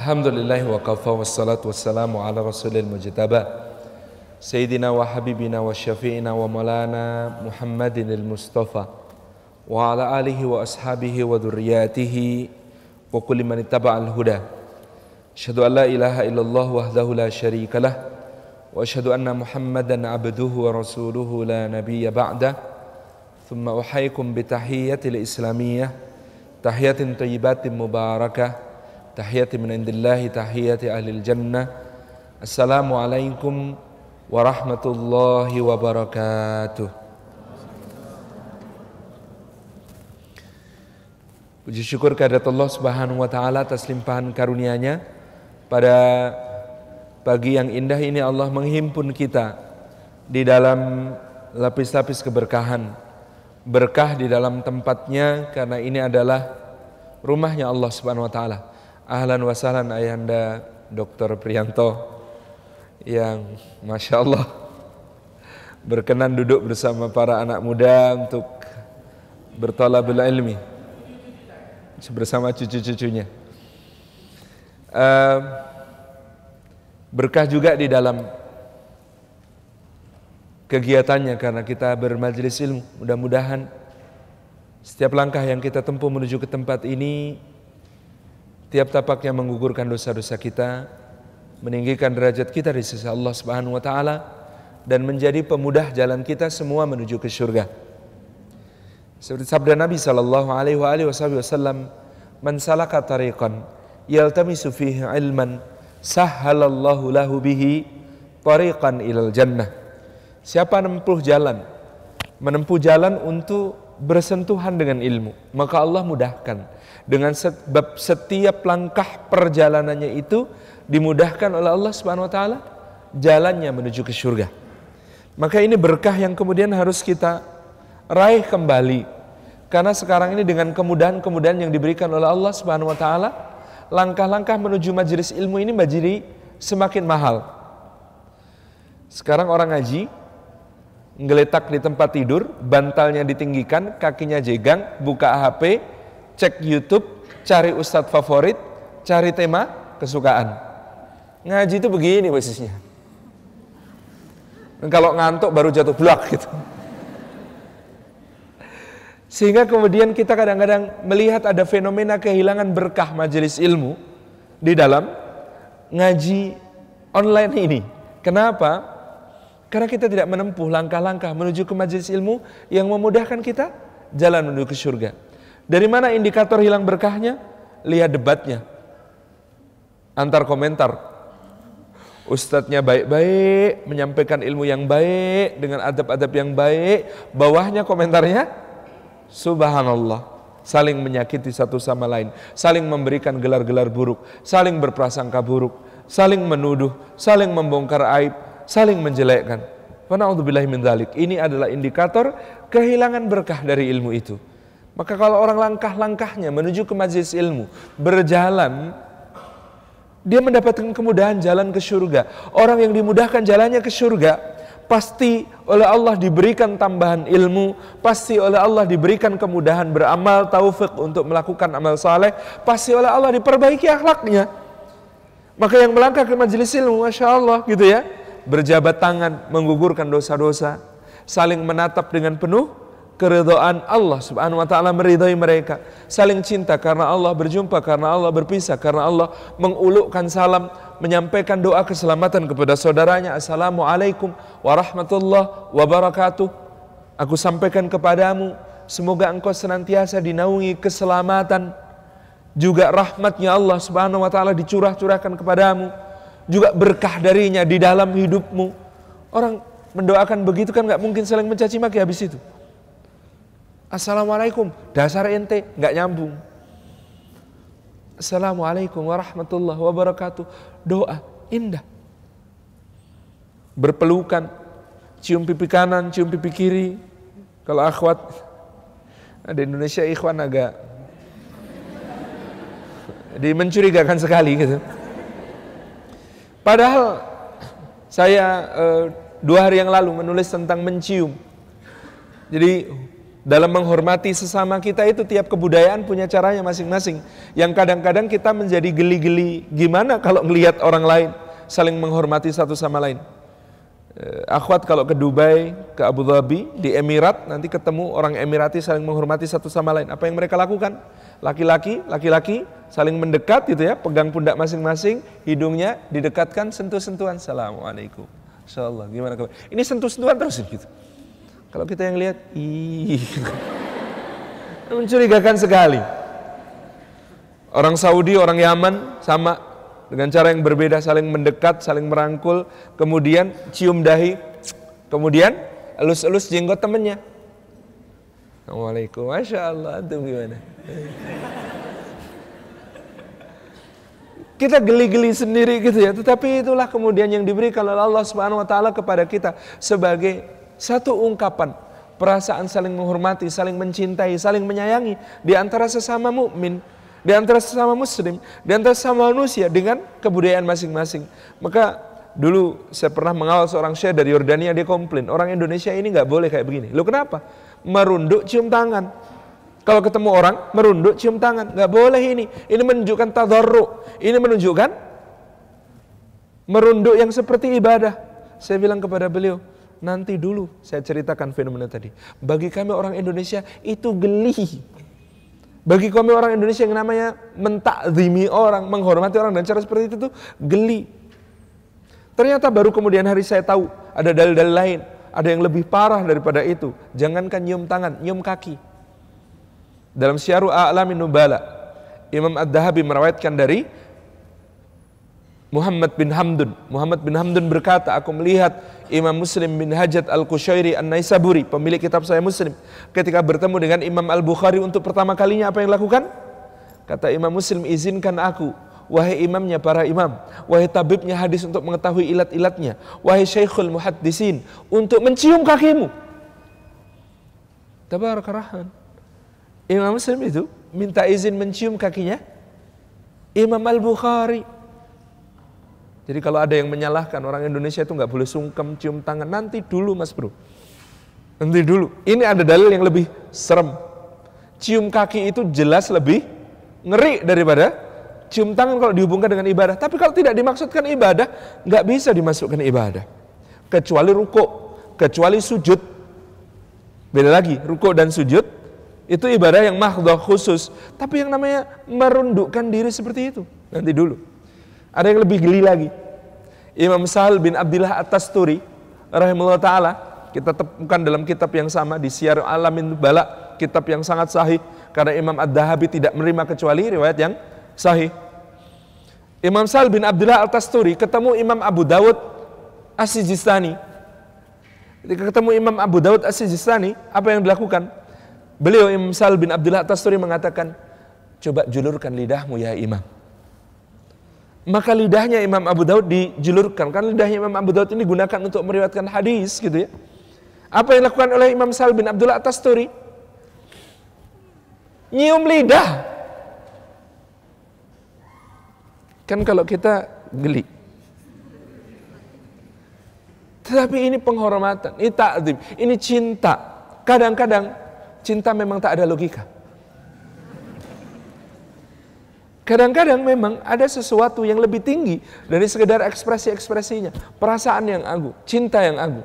الحمد لله وكفى والصلاة والسلام على رسول المجتبى سيدنا وحبيبنا وشفينا ومولانا محمد المصطفى وعلى آله وأصحابه وذرياته وكل من اتبع الهدى أشهد أن لا إله إلا الله وحده لا شريك له وأشهد أن محمدا عبده ورسوله لا نبي بعده ثم أحييكم بتحية الإسلامية تحية طيبات مباركة tahiyati min indillahi tahiyati ahli jannah Assalamualaikum warahmatullahi wabarakatuh Puji syukur kehadirat Allah Subhanahu wa taala atas limpahan karunia-Nya. Pada pagi yang indah ini Allah menghimpun kita di dalam lapis-lapis keberkahan. Berkah di dalam tempatnya karena ini adalah rumahnya Allah Subhanahu wa taala. Ahlan wa sahlan Ayahanda Dr. Prianto yang Masya Allah berkenan duduk bersama para anak muda untuk bertolabul ilmi bersama cucu-cucunya. Ehm, berkah juga di dalam kegiatannya karena kita bermajelis ilmu. Mudah-mudahan setiap langkah yang kita tempuh menuju ke tempat ini Tiap tapaknya menggugurkan dosa-dosa kita, meninggikan derajat kita di sisi Allah Subhanahu wa taala dan menjadi pemudah jalan kita semua menuju ke surga. Seperti sabda Nabi sallallahu alaihi wasallam, "Man salaka tariqan yaltamisu fihi ilman, sahhalallahu lahu bihi tariqan ilal jannah." Siapa menempuh jalan menempuh jalan untuk bersentuhan dengan ilmu, maka Allah mudahkan. Dengan setiap langkah perjalanannya itu dimudahkan oleh Allah Subhanahu wa taala jalannya menuju ke surga. Maka ini berkah yang kemudian harus kita raih kembali. Karena sekarang ini dengan kemudahan-kemudahan yang diberikan oleh Allah Subhanahu wa taala, langkah-langkah menuju majelis ilmu ini menjadi semakin mahal. Sekarang orang ngaji ngeletak di tempat tidur, bantalnya ditinggikan, kakinya jegang, buka HP, cek YouTube, cari ustadz favorit, cari tema kesukaan. Ngaji itu begini posisinya. Kalau ngantuk baru jatuh blak gitu. Sehingga kemudian kita kadang-kadang melihat ada fenomena kehilangan berkah majelis ilmu di dalam ngaji online ini. Kenapa? Karena kita tidak menempuh langkah-langkah menuju ke majelis ilmu yang memudahkan kita jalan menuju ke surga. Dari mana indikator hilang berkahnya? Lihat debatnya. Antar komentar. Ustadznya baik-baik, menyampaikan ilmu yang baik, dengan adab-adab yang baik. Bawahnya komentarnya, subhanallah. Saling menyakiti satu sama lain. Saling memberikan gelar-gelar buruk. Saling berprasangka buruk. Saling menuduh, saling membongkar aib saling menjelekkan. min dzalik. Ini adalah indikator kehilangan berkah dari ilmu itu. Maka kalau orang langkah-langkahnya menuju ke majelis ilmu, berjalan dia mendapatkan kemudahan jalan ke surga. Orang yang dimudahkan jalannya ke surga, pasti oleh Allah diberikan tambahan ilmu, pasti oleh Allah diberikan kemudahan beramal, taufik untuk melakukan amal saleh, pasti oleh Allah diperbaiki akhlaknya. Maka yang melangkah ke majelis ilmu, masya Allah, gitu ya berjabat tangan menggugurkan dosa-dosa, saling menatap dengan penuh keridhaan Allah Subhanahu wa taala meridhai mereka, saling cinta karena Allah, berjumpa karena Allah, berpisah karena Allah, mengulukkan salam, menyampaikan doa keselamatan kepada saudaranya, Assalamualaikum warahmatullahi wabarakatuh. Aku sampaikan kepadamu, semoga engkau senantiasa dinaungi keselamatan juga rahmatnya Allah Subhanahu wa taala dicurah-curahkan kepadamu juga berkah darinya di dalam hidupmu. Orang mendoakan begitu kan nggak mungkin saling mencaci maki habis itu. Assalamualaikum, dasar ente nggak nyambung. Assalamualaikum warahmatullahi wabarakatuh. Doa indah. Berpelukan, cium pipi kanan, cium pipi kiri. Kalau akhwat, ada Indonesia ikhwan agak dimencurigakan sekali gitu. Padahal saya eh, dua hari yang lalu menulis tentang mencium. Jadi dalam menghormati sesama kita itu tiap kebudayaan punya caranya masing-masing. Yang kadang-kadang kita menjadi geli-geli gimana kalau melihat orang lain saling menghormati satu sama lain. Eh, akhwat kalau ke Dubai, ke Abu Dhabi, di Emirat nanti ketemu orang Emirati saling menghormati satu sama lain. Apa yang mereka lakukan? laki-laki, laki-laki saling mendekat gitu ya, pegang pundak masing-masing, hidungnya didekatkan sentuh-sentuhan. Assalamualaikum. Insyaallah. Gimana kabar? Ini sentuh-sentuhan terus gitu. Kalau kita yang lihat, ih. Mencurigakan sekali. Orang Saudi, orang Yaman sama dengan cara yang berbeda saling mendekat, saling merangkul, kemudian cium dahi, kemudian elus-elus jenggot temennya. Assalamualaikum. Masya Allah, antum gimana? kita geli-geli sendiri gitu ya. Tetapi itulah kemudian yang diberikan oleh Allah Subhanahu wa taala kepada kita sebagai satu ungkapan perasaan saling menghormati, saling mencintai, saling menyayangi di antara sesama mukmin, di antara sesama muslim, di antara sesama manusia dengan kebudayaan masing-masing. Maka dulu saya pernah mengawal seorang syekh dari Yordania dia komplain, orang Indonesia ini nggak boleh kayak begini. Lo kenapa? merunduk cium tangan. Kalau ketemu orang, merunduk cium tangan. Nggak boleh ini. Ini menunjukkan tadarru. Ini menunjukkan merunduk yang seperti ibadah. Saya bilang kepada beliau, nanti dulu saya ceritakan fenomena tadi. Bagi kami orang Indonesia itu geli. Bagi kami orang Indonesia yang namanya mentakzimi orang, menghormati orang dan cara seperti itu tuh geli. Ternyata baru kemudian hari saya tahu ada dalil-dalil lain ada yang lebih parah daripada itu. Jangankan nyium tangan, nyium kaki. Dalam syaru A'lamin Nubala, Imam Ad-Dahabi merawatkan dari Muhammad bin Hamdun. Muhammad bin Hamdun berkata, aku melihat Imam Muslim bin Hajat Al-Kushairi An-Naisaburi, pemilik kitab saya Muslim, ketika bertemu dengan Imam Al-Bukhari untuk pertama kalinya apa yang lakukan? Kata Imam Muslim, izinkan aku wahai imamnya para imam, wahai tabibnya hadis untuk mengetahui ilat-ilatnya, wahai syekhul muhaddisin untuk mencium kakimu. Tabarakarahan. Imam Muslim itu minta izin mencium kakinya Imam Al-Bukhari. Jadi kalau ada yang menyalahkan orang Indonesia itu nggak boleh sungkem cium tangan nanti dulu Mas Bro. Nanti dulu. Ini ada dalil yang lebih serem. Cium kaki itu jelas lebih ngeri daripada cium tangan kalau dihubungkan dengan ibadah. Tapi kalau tidak dimaksudkan ibadah, nggak bisa dimasukkan ibadah. Kecuali ruko, kecuali sujud. Beda lagi, ruko dan sujud itu ibadah yang mahdoh khusus. Tapi yang namanya merundukkan diri seperti itu. Nanti dulu. Ada yang lebih geli lagi. Imam Sahal bin Abdullah Atas Turi, rahimahullah ta'ala kita temukan dalam kitab yang sama di Siar Alamin Balak kitab yang sangat sahih karena Imam Ad-Dahabi tidak menerima kecuali riwayat yang sahih. Imam Sal bin Abdullah Al-Tasturi ketemu Imam Abu Dawud As-Sijistani. Ketika ketemu Imam Abu Dawud As-Sijistani, apa yang dilakukan? Beliau Imam Sal bin Abdullah Al-Tasturi mengatakan, coba julurkan lidahmu ya Imam. Maka lidahnya Imam Abu Daud dijulurkan. Kan lidahnya Imam Abu Daud ini digunakan untuk meriwayatkan hadis gitu ya. Apa yang dilakukan oleh Imam Sal bin Abdullah atas tasturi Nyium lidah Kan kalau kita geli. Tetapi ini penghormatan, ini takdim, ini cinta. Kadang-kadang cinta memang tak ada logika. Kadang-kadang memang ada sesuatu yang lebih tinggi dari sekedar ekspresi-ekspresinya. Perasaan yang agung, cinta yang agung.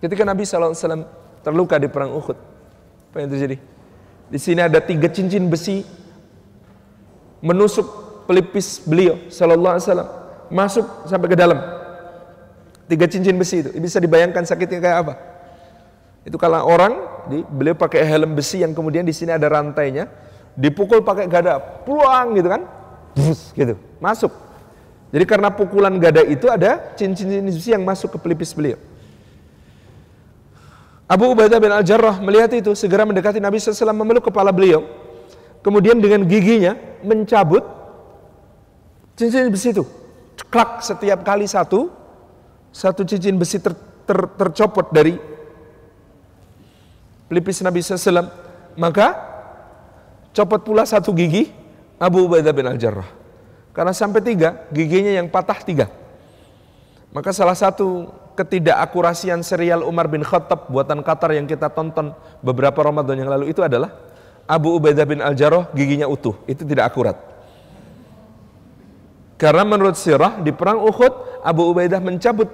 Ketika Nabi SAW terluka di perang Uhud, apa yang terjadi? Di sini ada tiga cincin besi menusuk pelipis beliau sallallahu alaihi wasallam masuk sampai ke dalam tiga cincin besi itu bisa dibayangkan sakitnya kayak apa itu kalau orang di, beliau pakai helm besi yang kemudian di sini ada rantainya dipukul pakai gada pulang gitu kan Bus, gitu masuk jadi karena pukulan gada itu ada cincin-cincin besi yang masuk ke pelipis beliau Abu Ubaidah bin Al-Jarrah melihat itu segera mendekati Nabi SAW memeluk kepala beliau kemudian dengan giginya mencabut Cincin besi itu. Ceklak setiap kali satu, satu cincin besi ter, ter, tercopot dari pelipis Nabi SAW. Maka copot pula satu gigi Abu Ubaidah bin Al-Jarrah. Karena sampai tiga, giginya yang patah tiga. Maka salah satu ketidakakurasian serial Umar bin Khattab buatan Qatar yang kita tonton beberapa Ramadan yang lalu itu adalah Abu Ubaidah bin Al-Jarrah giginya utuh. Itu tidak akurat. Karena menurut sirah di perang Uhud Abu Ubaidah mencabut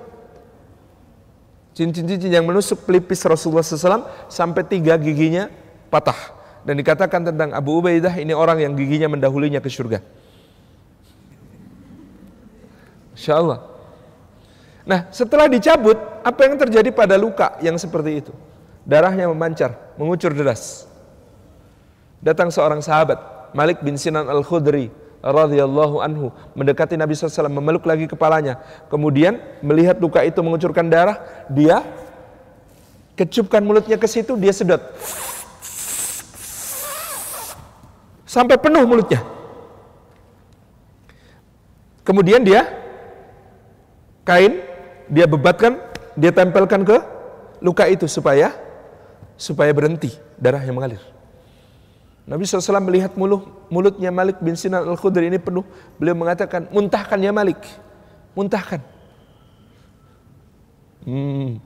cincin-cincin yang menusuk pelipis Rasulullah SAW sampai tiga giginya patah. Dan dikatakan tentang Abu Ubaidah ini orang yang giginya mendahulinya ke surga. Insya Allah. Nah setelah dicabut apa yang terjadi pada luka yang seperti itu? Darahnya memancar, mengucur deras. Datang seorang sahabat, Malik bin Sinan al-Khudri radhiyallahu anhu mendekati Nabi SAW memeluk lagi kepalanya kemudian melihat luka itu mengucurkan darah dia kecupkan mulutnya ke situ dia sedot sampai penuh mulutnya kemudian dia kain dia bebatkan dia tempelkan ke luka itu supaya supaya berhenti darah yang mengalir Nabi SAW melihat mulut, mulutnya Malik bin Sinan Al-Khudri ini penuh. Beliau mengatakan, muntahkan ya Malik. Muntahkan. Hmm.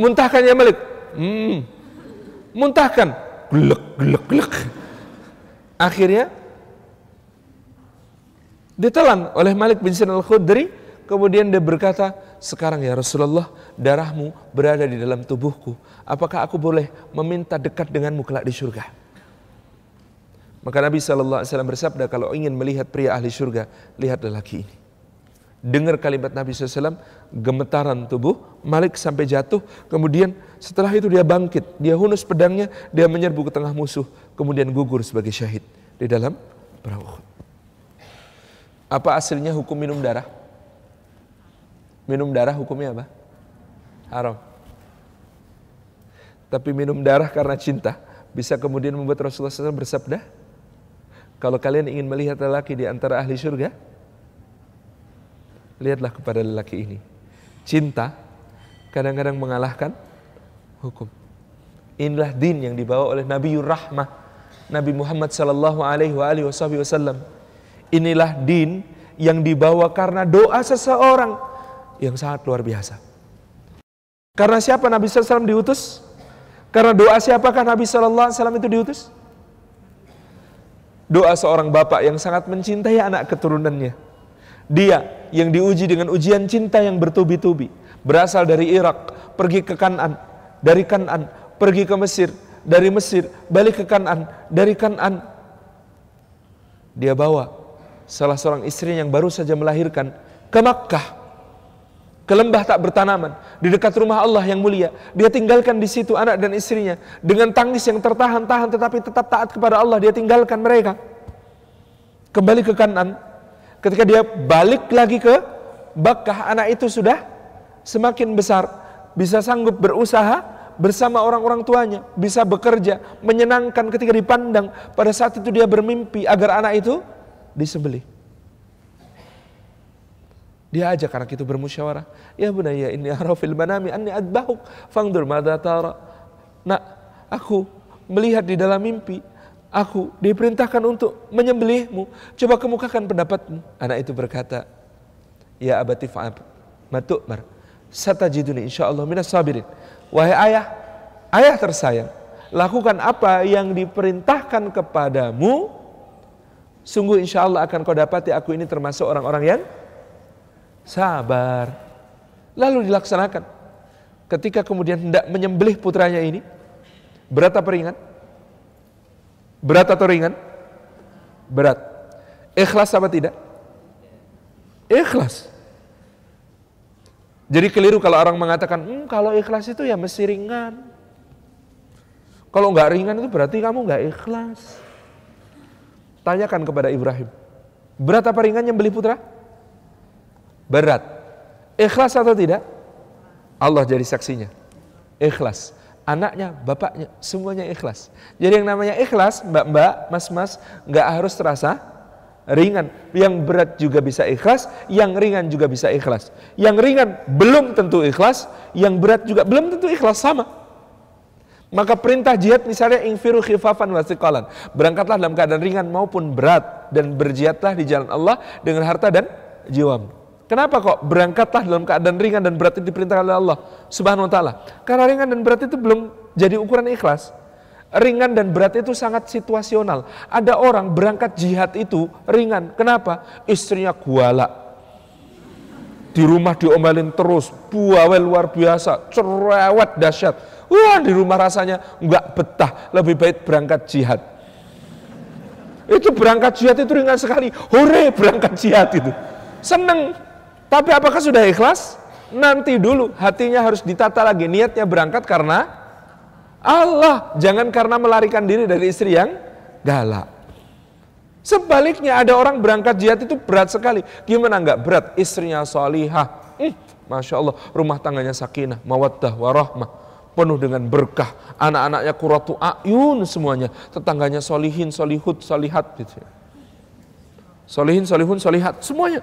Muntahkan ya Malik. Hmm. Muntahkan. Gelek, gelek, gelek. Akhirnya ditelan oleh Malik bin Sinan Al-Khudri. Kemudian dia berkata, sekarang ya Rasulullah darahmu berada di dalam tubuhku. Apakah aku boleh meminta dekat denganmu kelak di surga? Maka Nabi SAW bersabda kalau ingin melihat pria ahli surga, lihat lelaki ini. Dengar kalimat Nabi SAW, gemetaran tubuh, Malik sampai jatuh, kemudian setelah itu dia bangkit, dia hunus pedangnya, dia menyerbu ke tengah musuh, kemudian gugur sebagai syahid di dalam perahu. Apa hasilnya hukum minum darah? Minum darah hukumnya apa? Haram. Tapi minum darah karena cinta bisa kemudian membuat Rasulullah SAW bersabda, kalau kalian ingin melihat lelaki di antara ahli surga, lihatlah kepada lelaki ini. Cinta kadang-kadang mengalahkan hukum. Inilah din yang dibawa oleh Nabi Rahmah, Nabi Muhammad Sallallahu Alaihi Wasallam. Inilah din yang dibawa karena doa seseorang yang sangat luar biasa. Karena siapa Nabi SAW diutus? Karena doa siapakah Nabi SAW itu diutus? Doa seorang bapak yang sangat mencintai anak keturunannya. Dia yang diuji dengan ujian cinta yang bertubi-tubi. Berasal dari Irak, pergi ke Kanan. Dari Kanan, pergi ke Mesir. Dari Mesir, balik ke Kanan. Dari Kanan, dia bawa salah seorang istri yang baru saja melahirkan ke Makkah ke lembah tak bertanaman di dekat rumah Allah yang mulia. Dia tinggalkan di situ anak dan istrinya dengan tangis yang tertahan-tahan tetapi tetap taat kepada Allah. Dia tinggalkan mereka. Kembali ke kanan. Ketika dia balik lagi ke Bakkah, anak itu sudah semakin besar, bisa sanggup berusaha bersama orang-orang tuanya, bisa bekerja, menyenangkan ketika dipandang. Pada saat itu dia bermimpi agar anak itu disembelih. Dia ajak karena itu bermusyawarah. Ya bunaya ini arafil manami anni adbahuk fangdur madatara. Nak, aku melihat di dalam mimpi aku diperintahkan untuk menyembelihmu. Coba kemukakan pendapatmu. Anak itu berkata, "Ya abati fa'ab matukmar. Satajiduni insyaallah minas sabirin." Wahai ayah, ayah tersayang, lakukan apa yang diperintahkan kepadamu. Sungguh insyaallah akan kau dapati aku ini termasuk orang-orang yang sabar. Lalu dilaksanakan. Ketika kemudian hendak menyembelih putranya ini, berat apa ringan? Berat atau ringan? Berat. Ikhlas apa tidak? Ikhlas. Jadi keliru kalau orang mengatakan, hmm, kalau ikhlas itu ya mesti ringan. Kalau nggak ringan itu berarti kamu nggak ikhlas. Tanyakan kepada Ibrahim. Berat apa ringan yang putra? berat. Ikhlas atau tidak? Allah jadi saksinya. Ikhlas. Anaknya, bapaknya, semuanya ikhlas. Jadi yang namanya ikhlas, mbak-mbak, mas-mas, nggak harus terasa ringan. Yang berat juga bisa ikhlas, yang ringan juga bisa ikhlas. Yang ringan belum tentu ikhlas, yang berat juga belum tentu ikhlas sama. Maka perintah jihad misalnya ingfiru khifafan wasikolan. Berangkatlah dalam keadaan ringan maupun berat dan berjihadlah di jalan Allah dengan harta dan jiwamu. Kenapa kok berangkatlah dalam keadaan ringan dan berat itu diperintahkan oleh Allah Subhanahu wa taala? Karena ringan dan berat itu belum jadi ukuran ikhlas. Ringan dan berat itu sangat situasional. Ada orang berangkat jihad itu ringan. Kenapa? Istrinya gualak Di rumah diomelin terus, buawel luar biasa, cerewet dahsyat. Wah, di rumah rasanya nggak betah, lebih baik berangkat jihad. Itu berangkat jihad itu ringan sekali. Hore berangkat jihad itu. Seneng tapi apakah sudah ikhlas? Nanti dulu hatinya harus ditata lagi, niatnya berangkat karena Allah, jangan karena melarikan diri dari istri yang galak. Sebaliknya ada orang berangkat jihad itu berat sekali. Gimana nggak berat? Istrinya solihah, hmm, masya Allah, rumah tangganya sakinah, mawaddah, warahmah penuh dengan berkah anak-anaknya kuratu ayun semuanya tetangganya solihin solihut solihat gitu ya. solihin solihun solihat semuanya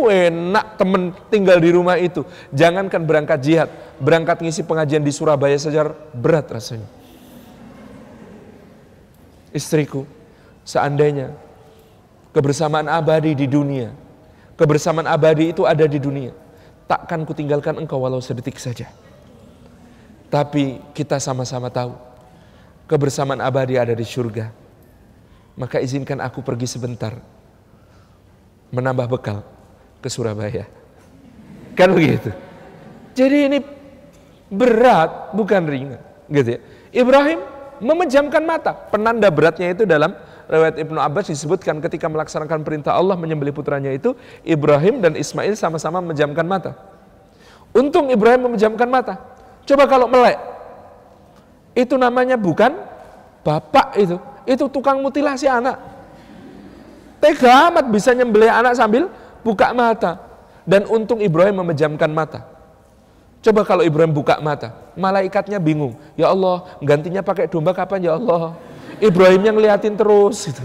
enak temen tinggal di rumah itu. Jangankan berangkat jihad, berangkat ngisi pengajian di Surabaya saja berat rasanya. Istriku, seandainya kebersamaan abadi di dunia, kebersamaan abadi itu ada di dunia, takkan kutinggalkan engkau walau sedetik saja. Tapi kita sama-sama tahu, kebersamaan abadi ada di surga. Maka izinkan aku pergi sebentar, menambah bekal ke Surabaya. Kan begitu. Jadi ini berat bukan ringan, gitu ya. Ibrahim memejamkan mata. Penanda beratnya itu dalam riwayat Ibnu Abbas disebutkan ketika melaksanakan perintah Allah menyembelih putranya itu Ibrahim dan Ismail sama-sama memejamkan mata. Untung Ibrahim memejamkan mata. Coba kalau melek. Itu namanya bukan bapak itu. Itu tukang mutilasi anak. Tega amat bisa nyembelih anak sambil buka mata. Dan untung Ibrahim memejamkan mata. Coba kalau Ibrahim buka mata, malaikatnya bingung. Ya Allah, gantinya pakai domba kapan ya Allah? Ibrahim yang liatin terus. Gitu.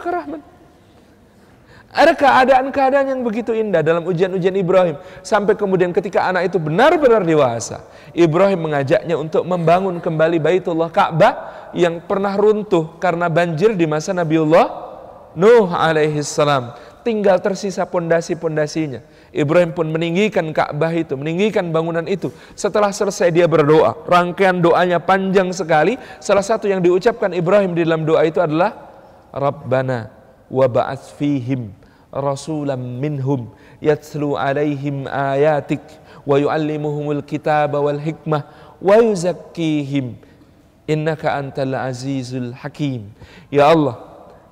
ke rahmat. Ada keadaan-keadaan yang begitu indah dalam ujian-ujian Ibrahim. Sampai kemudian ketika anak itu benar-benar dewasa. Ibrahim mengajaknya untuk membangun kembali Baitullah Ka'bah yang pernah runtuh karena banjir di masa Nabiullah Nuh alaihi salam tinggal tersisa pondasi-pondasinya. Ibrahim pun meninggikan Ka'bah itu, meninggikan bangunan itu. Setelah selesai dia berdoa, rangkaian doanya panjang sekali. Salah satu yang diucapkan Ibrahim di dalam doa itu adalah Rabbana wa ba'ats fihim rasulam minhum yatslu alaihim ayatik wa yuallimuhumul kitaba wal hikmah wa yuzakkihim innaka antal azizul hakim. Ya Allah,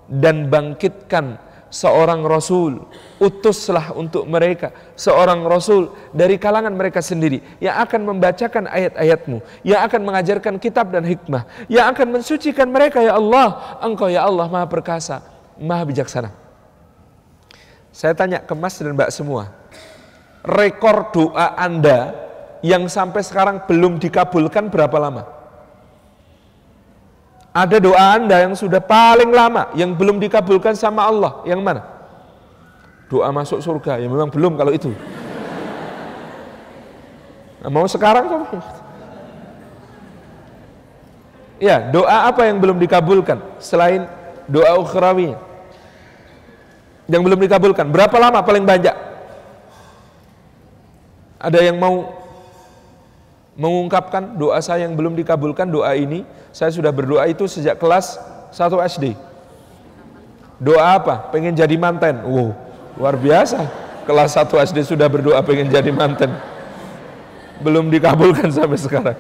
dan bangkitkan seorang rasul utuslah untuk mereka seorang rasul dari kalangan mereka sendiri yang akan membacakan ayat-ayatmu yang akan mengajarkan kitab dan hikmah yang akan mensucikan mereka ya Allah engkau ya Allah maha perkasa maha bijaksana saya tanya ke mas dan mbak semua rekor doa anda yang sampai sekarang belum dikabulkan berapa lama? Ada doa Anda yang sudah paling lama, yang belum dikabulkan sama Allah. Yang mana? Doa masuk surga, ya memang belum kalau itu. Nah, mau sekarang kamu? Ya, doa apa yang belum dikabulkan selain doa ukhrawi? Yang belum dikabulkan, berapa lama paling banyak? Ada yang mau mengungkapkan doa saya yang belum dikabulkan doa ini saya sudah berdoa itu sejak kelas 1 SD doa apa? pengen jadi manten wow luar biasa kelas 1 SD sudah berdoa pengen jadi manten belum dikabulkan sampai sekarang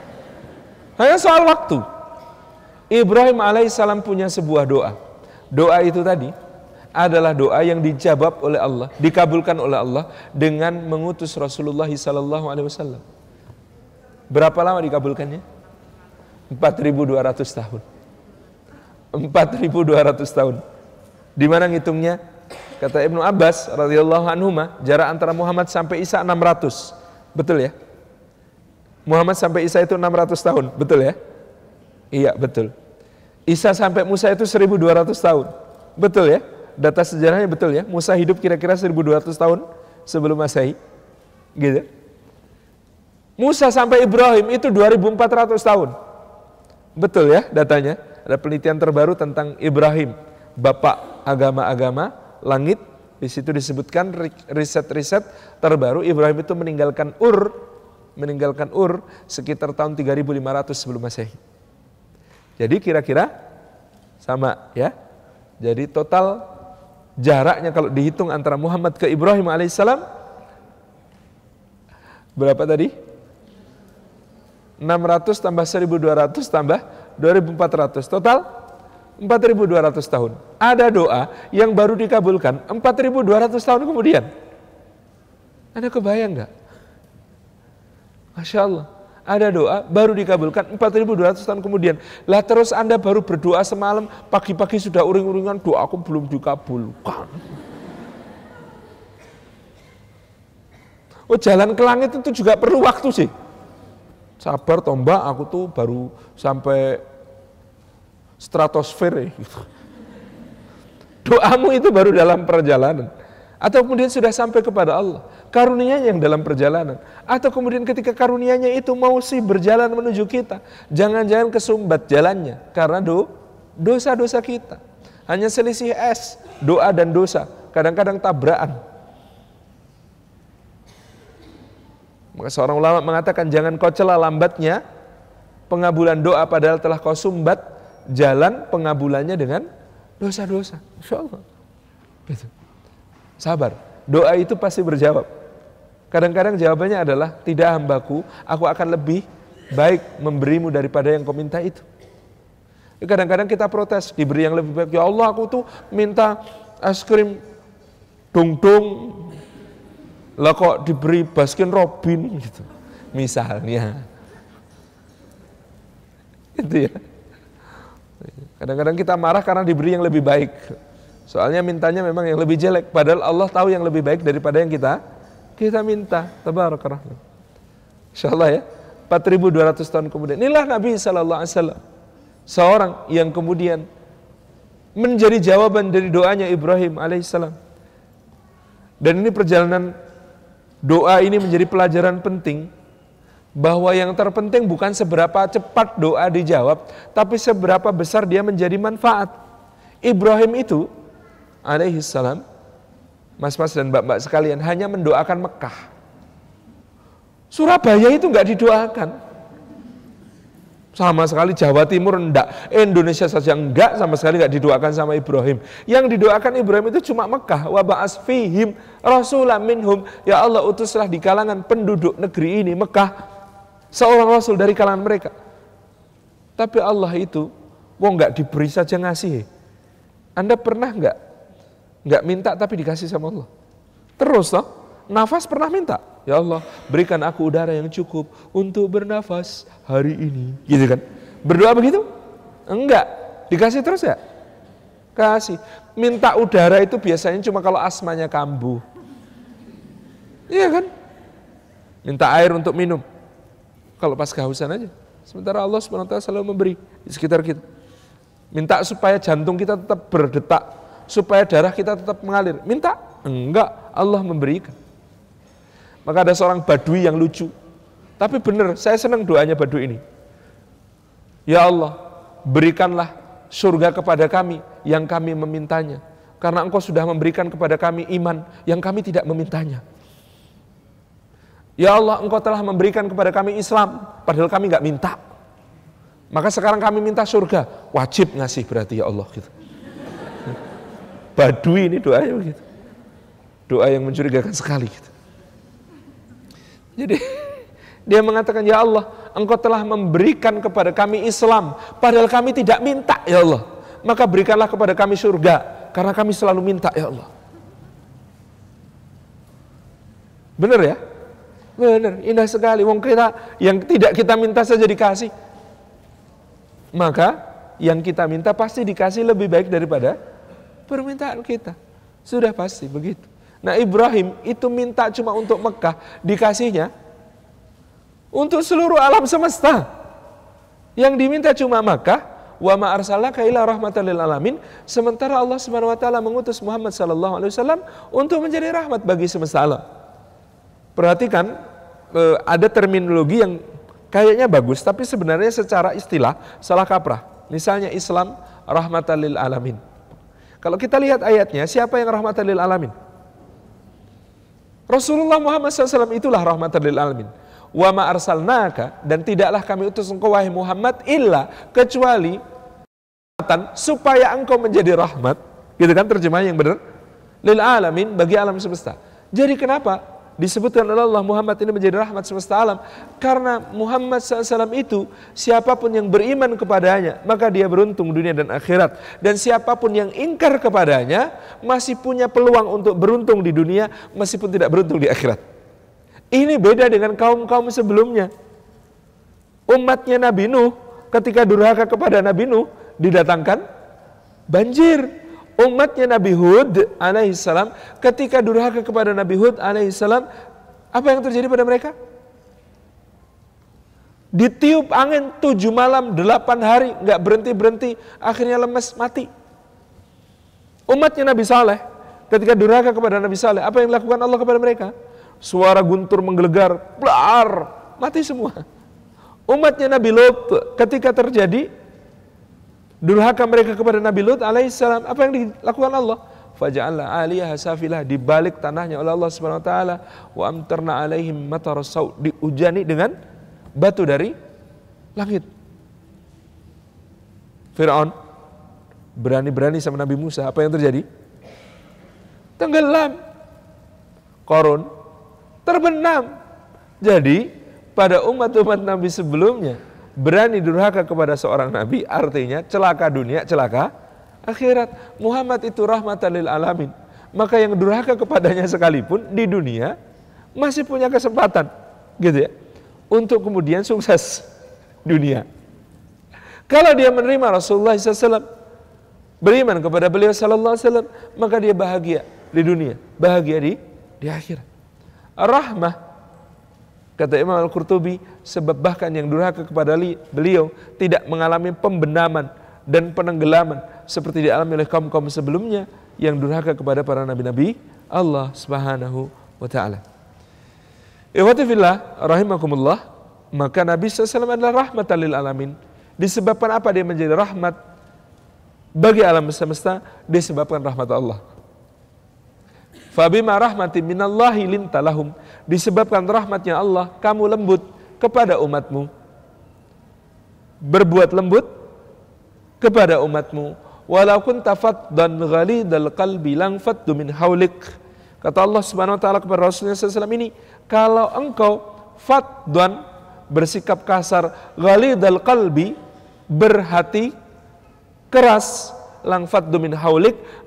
hanya soal waktu Ibrahim alaihissalam punya sebuah doa doa itu tadi adalah doa yang dijawab oleh Allah, dikabulkan oleh Allah dengan mengutus Rasulullah sallallahu alaihi wasallam. Berapa lama dikabulkannya? 4.200 tahun. 4.200 tahun. Di mana ngitungnya? Kata Ibnu Abbas radhiyallahu anhu jarak antara Muhammad sampai Isa 600. Betul ya? Muhammad sampai Isa itu 600 tahun, betul ya? Iya, betul. Isa sampai Musa itu 1200 tahun. Betul ya? Data sejarahnya betul ya? Musa hidup kira-kira 1200 tahun sebelum Masehi. Gitu. Musa sampai Ibrahim itu 2400 tahun. Betul ya datanya? Ada penelitian terbaru tentang Ibrahim, bapak agama-agama langit. Di situ disebutkan riset-riset terbaru Ibrahim itu meninggalkan Ur, meninggalkan Ur sekitar tahun 3500 sebelum Masehi. Jadi kira-kira sama ya. Jadi total jaraknya kalau dihitung antara Muhammad ke Ibrahim alaihissalam berapa tadi? 600 tambah 1200 tambah 2400. Total 4200 tahun. Ada doa yang baru dikabulkan 4200 tahun kemudian. Anda kebayang nggak? Masya Allah. Ada doa baru dikabulkan 4200 tahun kemudian. Lah terus Anda baru berdoa semalam, pagi-pagi sudah uring-uringan, aku belum dikabulkan. Oh jalan ke langit itu juga perlu waktu sih sabar tombak aku tuh baru sampai stratosfer ya, gitu. Doamu itu baru dalam perjalanan atau kemudian sudah sampai kepada Allah. Karunia yang dalam perjalanan atau kemudian ketika karunianya itu mau sih berjalan menuju kita, jangan-jangan kesumbat jalannya karena do dosa-dosa kita. Hanya selisih es, doa dan dosa, kadang-kadang tabrakan. Maka seorang ulama mengatakan jangan kau cela lambatnya pengabulan doa padahal telah kau sumbat jalan pengabulannya dengan dosa-dosa. Insyaallah. Gitu. Sabar. Doa itu pasti berjawab. Kadang-kadang jawabannya adalah tidak hambaku, aku akan lebih baik memberimu daripada yang kau minta itu. Ya, kadang-kadang kita protes, diberi yang lebih baik. Ya Allah, aku tuh minta es krim dung-dung lah kok diberi Baskin Robin gitu. Misalnya. Itu ya. Kadang-kadang kita marah karena diberi yang lebih baik. Soalnya mintanya memang yang lebih jelek. Padahal Allah tahu yang lebih baik daripada yang kita kita minta. Tabarakallah. Insya Allah ya. 4.200 tahun kemudian. Inilah Nabi SAW. Seorang yang kemudian menjadi jawaban dari doanya Ibrahim alaihissalam. Dan ini perjalanan Doa ini menjadi pelajaran penting bahwa yang terpenting bukan seberapa cepat doa dijawab, tapi seberapa besar dia menjadi manfaat. Ibrahim itu alaihi salam mas-mas dan mbak-mbak sekalian hanya mendoakan Mekah. Surabaya itu nggak didoakan. Sama sekali Jawa Timur enggak, Indonesia saja enggak, sama sekali enggak didoakan sama Ibrahim. Yang didoakan Ibrahim itu cuma Mekah, wa fihim rasulah minhum. Ya Allah utuslah di kalangan penduduk negeri ini Mekah seorang rasul dari kalangan mereka. Tapi Allah itu wong enggak diberi saja ngasih. Anda pernah enggak enggak minta tapi dikasih sama Allah? Terus toh, nafas pernah minta? Ya Allah, berikan aku udara yang cukup untuk bernafas hari ini. Gitu kan? Berdoa begitu? Enggak. Dikasih terus ya? Kasih. Minta udara itu biasanya cuma kalau asmanya kambuh. Iya kan? Minta air untuk minum. Kalau pas kehausan aja. Sementara Allah SWT selalu memberi di sekitar kita. Minta supaya jantung kita tetap berdetak. Supaya darah kita tetap mengalir. Minta? Enggak. Allah memberikan. Maka ada seorang badui yang lucu. Tapi benar, saya senang doanya badui ini. Ya Allah, berikanlah surga kepada kami yang kami memintanya. Karena engkau sudah memberikan kepada kami iman yang kami tidak memintanya. Ya Allah, engkau telah memberikan kepada kami Islam, padahal kami nggak minta. Maka sekarang kami minta surga, wajib ngasih berarti ya Allah gitu. Badui ini doanya begitu. Doa yang mencurigakan sekali gitu. Jadi dia mengatakan, "Ya Allah, Engkau telah memberikan kepada kami Islam, padahal kami tidak minta, ya Allah. Maka berikanlah kepada kami surga, karena kami selalu minta, ya Allah." Benar ya? Benar, indah sekali. Wong kita yang tidak kita minta saja dikasih. Maka yang kita minta pasti dikasih lebih baik daripada permintaan kita. Sudah pasti begitu. Nah Ibrahim itu minta cuma untuk Mekah, dikasihnya untuk seluruh alam semesta. Yang diminta cuma Mekah, wa ma arsalaka ila rahmatan alamin, sementara Allah Subhanahu wa taala mengutus Muhammad sallallahu alaihi wasallam untuk menjadi rahmat bagi semesta alam. Perhatikan e, ada terminologi yang kayaknya bagus tapi sebenarnya secara istilah salah kaprah. Misalnya Islam rahmatan alamin. Kalau kita lihat ayatnya, siapa yang rahmatan alamin? Rasulullah Muhammad SAW itulah rahmatan lil alamin. Wa ma arsalnaka dan tidaklah kami utus engkau wahai Muhammad illa kecuali supaya engkau menjadi rahmat. Gitu kan terjemahan yang benar? Lil alamin bagi alam semesta. Jadi kenapa disebutkan oleh Allah Muhammad ini menjadi rahmat semesta alam karena Muhammad SAW itu siapapun yang beriman kepadanya maka dia beruntung dunia dan akhirat dan siapapun yang ingkar kepadanya masih punya peluang untuk beruntung di dunia meskipun tidak beruntung di akhirat ini beda dengan kaum-kaum sebelumnya umatnya Nabi Nuh ketika durhaka kepada Nabi Nuh didatangkan banjir umatnya Nabi Hud alaihissalam ketika durhaka kepada Nabi Hud alaihissalam apa yang terjadi pada mereka? Ditiup angin tujuh malam delapan hari nggak berhenti berhenti akhirnya lemes mati. Umatnya Nabi Saleh ketika durhaka kepada Nabi Saleh apa yang dilakukan Allah kepada mereka? Suara guntur menggelegar, blar, mati semua. Umatnya Nabi Lot ketika terjadi Durhaka mereka kepada Nabi Lut alaihissalam. Apa yang dilakukan Allah? Faja'alla aliyah safilah dibalik tanahnya oleh Allah Subhanahu wa taala wa amtarna alaihim matar saud diujani dengan batu dari langit. Firaun berani-berani sama Nabi Musa, apa yang terjadi? Tenggelam. Korun terbenam. Jadi pada umat-umat Nabi sebelumnya berani durhaka kepada seorang nabi artinya celaka dunia, celaka akhirat. Muhammad itu rahmatan lil alamin. Maka yang durhaka kepadanya sekalipun di dunia masih punya kesempatan gitu ya untuk kemudian sukses dunia. Kalau dia menerima Rasulullah SAW beriman kepada beliau Sallallahu Alaihi Wasallam maka dia bahagia di dunia, bahagia di di akhirat. Rahmah Kata Imam Al-Qurtubi, sebab bahkan yang durhaka kepada beliau tidak mengalami pembenaman dan penenggelaman seperti dialami oleh kaum-kaum sebelumnya yang durhaka kepada para nabi-nabi Allah Subhanahu wa taala. Ikhwatifillah rahimakumullah, maka Nabi SAW adalah rahmatan lil alamin. Disebabkan apa dia menjadi rahmat bagi alam semesta? Disebabkan rahmat Allah. Fabima rahmatin minallahi lintalahum disebabkan rahmatnya Allah, kamu lembut kepada umatmu. Berbuat lembut kepada umatmu. Walaupun tafat dan gali dal qalbi lang min Kata Allah Subhanahu wa taala kepada Rasulnya SAW ini, kalau engkau fat dan bersikap kasar, gali dal qalbi berhati keras lang faddu min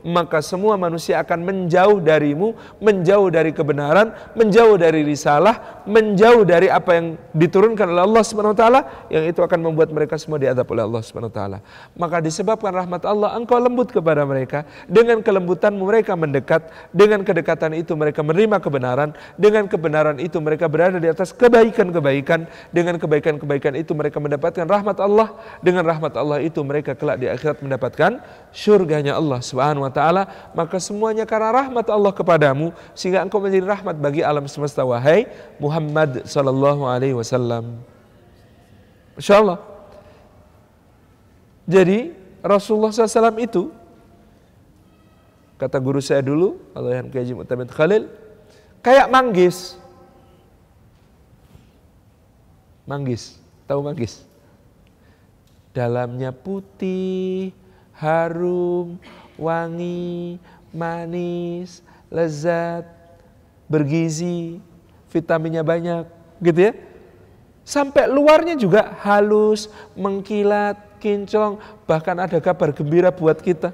maka semua manusia akan menjauh darimu, menjauh dari kebenaran, menjauh dari risalah, menjauh dari apa yang diturunkan oleh Allah Subhanahu wa taala yang itu akan membuat mereka semua diadab oleh Allah Subhanahu wa taala. Maka disebabkan rahmat Allah engkau lembut kepada mereka, dengan kelembutanmu mereka mendekat, dengan kedekatan itu mereka menerima kebenaran, dengan kebenaran itu mereka berada di atas kebaikan-kebaikan, dengan kebaikan-kebaikan itu mereka mendapatkan rahmat Allah, dengan rahmat Allah itu mereka kelak di akhirat mendapatkan surganya Allah Subhanahu wa wa maka semuanya karena rahmat Allah kepadamu sehingga engkau menjadi rahmat bagi alam semesta wahai Muhammad sallallahu alaihi wasallam. Insyaallah. Jadi Rasulullah SAW itu kata guru saya dulu Allahyam Kiai Mutamid Khalil kayak manggis manggis tahu manggis dalamnya putih harum wangi, manis, lezat, bergizi, vitaminnya banyak, gitu ya. Sampai luarnya juga halus, mengkilat, kinclong, bahkan ada kabar gembira buat kita.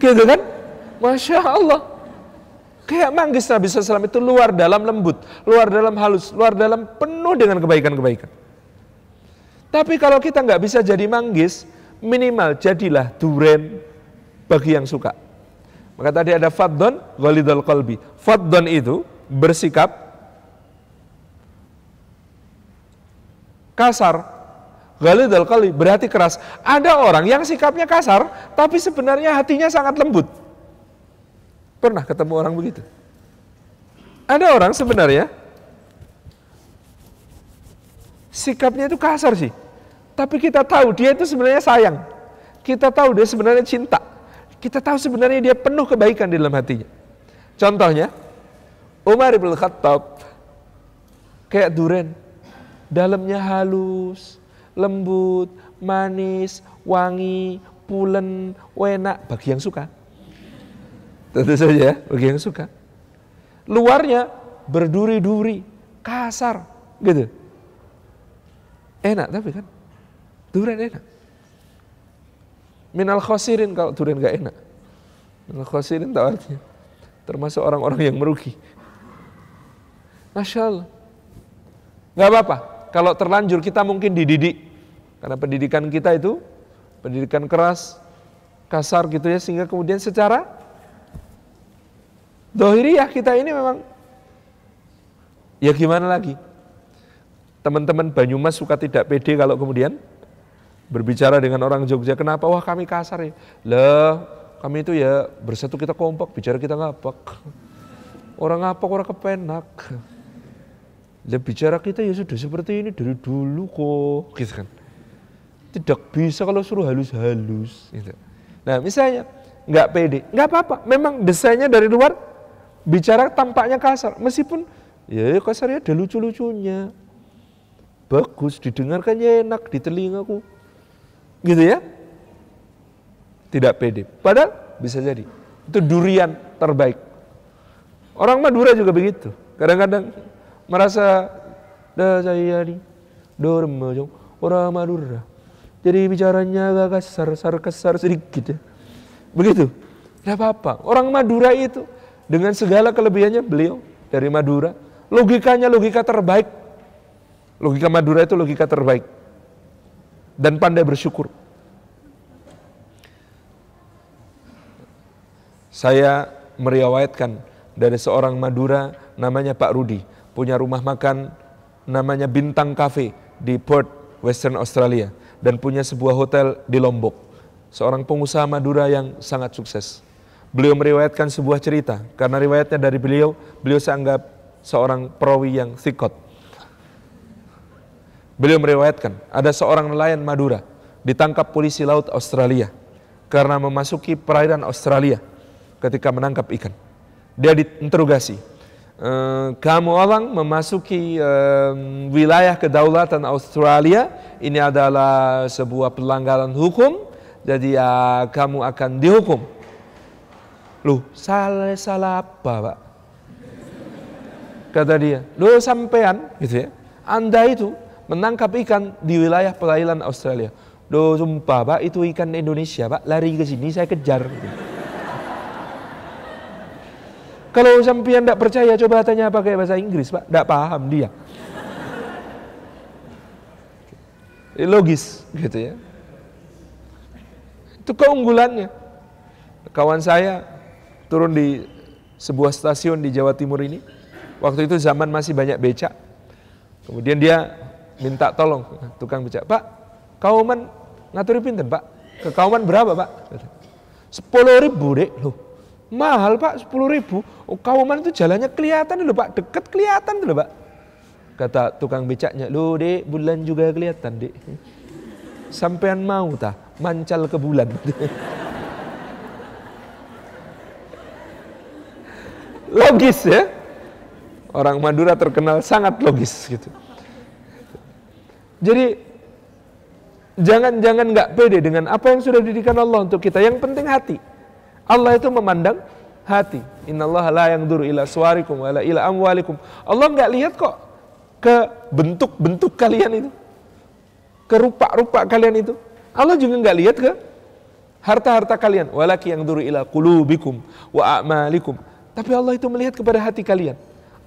Gitu kan? Masya Allah. Kayak manggis Nabi SAW itu luar dalam lembut, luar dalam halus, luar dalam penuh dengan kebaikan-kebaikan. Tapi kalau kita nggak bisa jadi manggis, minimal jadilah duren bagi yang suka. Maka tadi ada faddon ghalidul qalbi. Faddon itu bersikap kasar. Ghalidul qalbi berarti keras. Ada orang yang sikapnya kasar tapi sebenarnya hatinya sangat lembut. Pernah ketemu orang begitu? Ada orang sebenarnya sikapnya itu kasar sih, tapi kita tahu dia itu sebenarnya sayang. Kita tahu dia sebenarnya cinta. Kita tahu sebenarnya dia penuh kebaikan di dalam hatinya. Contohnya, Umar bin Khattab kayak duren. Dalamnya halus, lembut, manis, wangi, pulen, enak bagi yang suka. Tentu saja bagi yang suka. Luarnya berduri-duri, kasar gitu. Enak tapi kan Durian enak. Minal khosirin kalau durian gak enak. Minal khosirin tahu artinya. Termasuk orang-orang yang merugi. Masya Allah. Gak apa-apa. Kalau terlanjur kita mungkin dididik. Karena pendidikan kita itu pendidikan keras, kasar gitu ya. Sehingga kemudian secara dohiriyah kita ini memang ya gimana lagi. Teman-teman Banyumas suka tidak pede kalau kemudian berbicara dengan orang Jogja kenapa wah kami kasar ya lah kami itu ya bersatu kita kompak bicara kita ngapak orang ngapak orang kepenak lah bicara kita ya sudah seperti ini dari dulu kok gitu kan tidak bisa kalau suruh halus-halus gitu. nah misalnya nggak pede nggak apa-apa memang desainnya dari luar bicara tampaknya kasar meskipun ya, ya kasarnya ada lucu-lucunya bagus didengarkan ya enak di telingaku Gitu ya. Tidak pede. Padahal bisa jadi. Itu durian terbaik. Orang Madura juga begitu. Kadang-kadang merasa dah saya ini dormojong orang Madura. Jadi bicaranya agak kasar, kasar kasar sedikit ya. Begitu. Tidak apa-apa. Orang Madura itu dengan segala kelebihannya beliau dari Madura. Logikanya logika terbaik. Logika Madura itu logika terbaik dan pandai bersyukur. Saya meriwayatkan dari seorang Madura namanya Pak Rudi, punya rumah makan namanya Bintang Cafe di Port Western Australia dan punya sebuah hotel di Lombok. Seorang pengusaha Madura yang sangat sukses. Beliau meriwayatkan sebuah cerita karena riwayatnya dari beliau, beliau seanggap seorang perawi yang sikot Beliau meriwayatkan, ada seorang nelayan Madura ditangkap polisi laut Australia karena memasuki perairan Australia ketika menangkap ikan. Dia diinterogasi. E, kamu orang memasuki e, wilayah kedaulatan Australia, ini adalah sebuah pelanggaran hukum, jadi e, kamu akan dihukum. Lu salah salah apa, Pak? Kata dia. lu sampean gitu ya. Anda itu menangkap ikan di wilayah perairan Australia. Do sumpah, Pak, itu ikan Indonesia, Pak. Lari ke sini, saya kejar. Kalau sampean tidak percaya, coba tanya pakai bahasa Inggris, Pak. Tidak paham dia. Logis, gitu ya. Itu keunggulannya. Kawan saya turun di sebuah stasiun di Jawa Timur ini. Waktu itu zaman masih banyak becak. Kemudian dia minta tolong tukang becak. Pak, kauman ngaturi pinten pak? Ke kauman berapa pak? Sepuluh ribu dek. Loh, mahal pak sepuluh ribu. Oh, kauman itu jalannya kelihatan loh pak, deket kelihatan loh pak. Kata tukang becaknya, loh dek bulan juga kelihatan dek. Sampean mau tak mancal ke bulan. logis ya. Orang Madura terkenal sangat logis gitu. Jadi jangan-jangan nggak pede dengan apa yang sudah didikan Allah untuk kita. Yang penting hati. Allah itu memandang hati. Inna Allah la yang duru ila suarikum la ila amwalikum. Allah nggak lihat kok ke bentuk-bentuk kalian itu. Ke rupa-rupa kalian itu. Allah juga nggak lihat ke harta-harta kalian. Walaki yang duru ila kulubikum wa a'malikum. Tapi Allah itu melihat kepada hati kalian.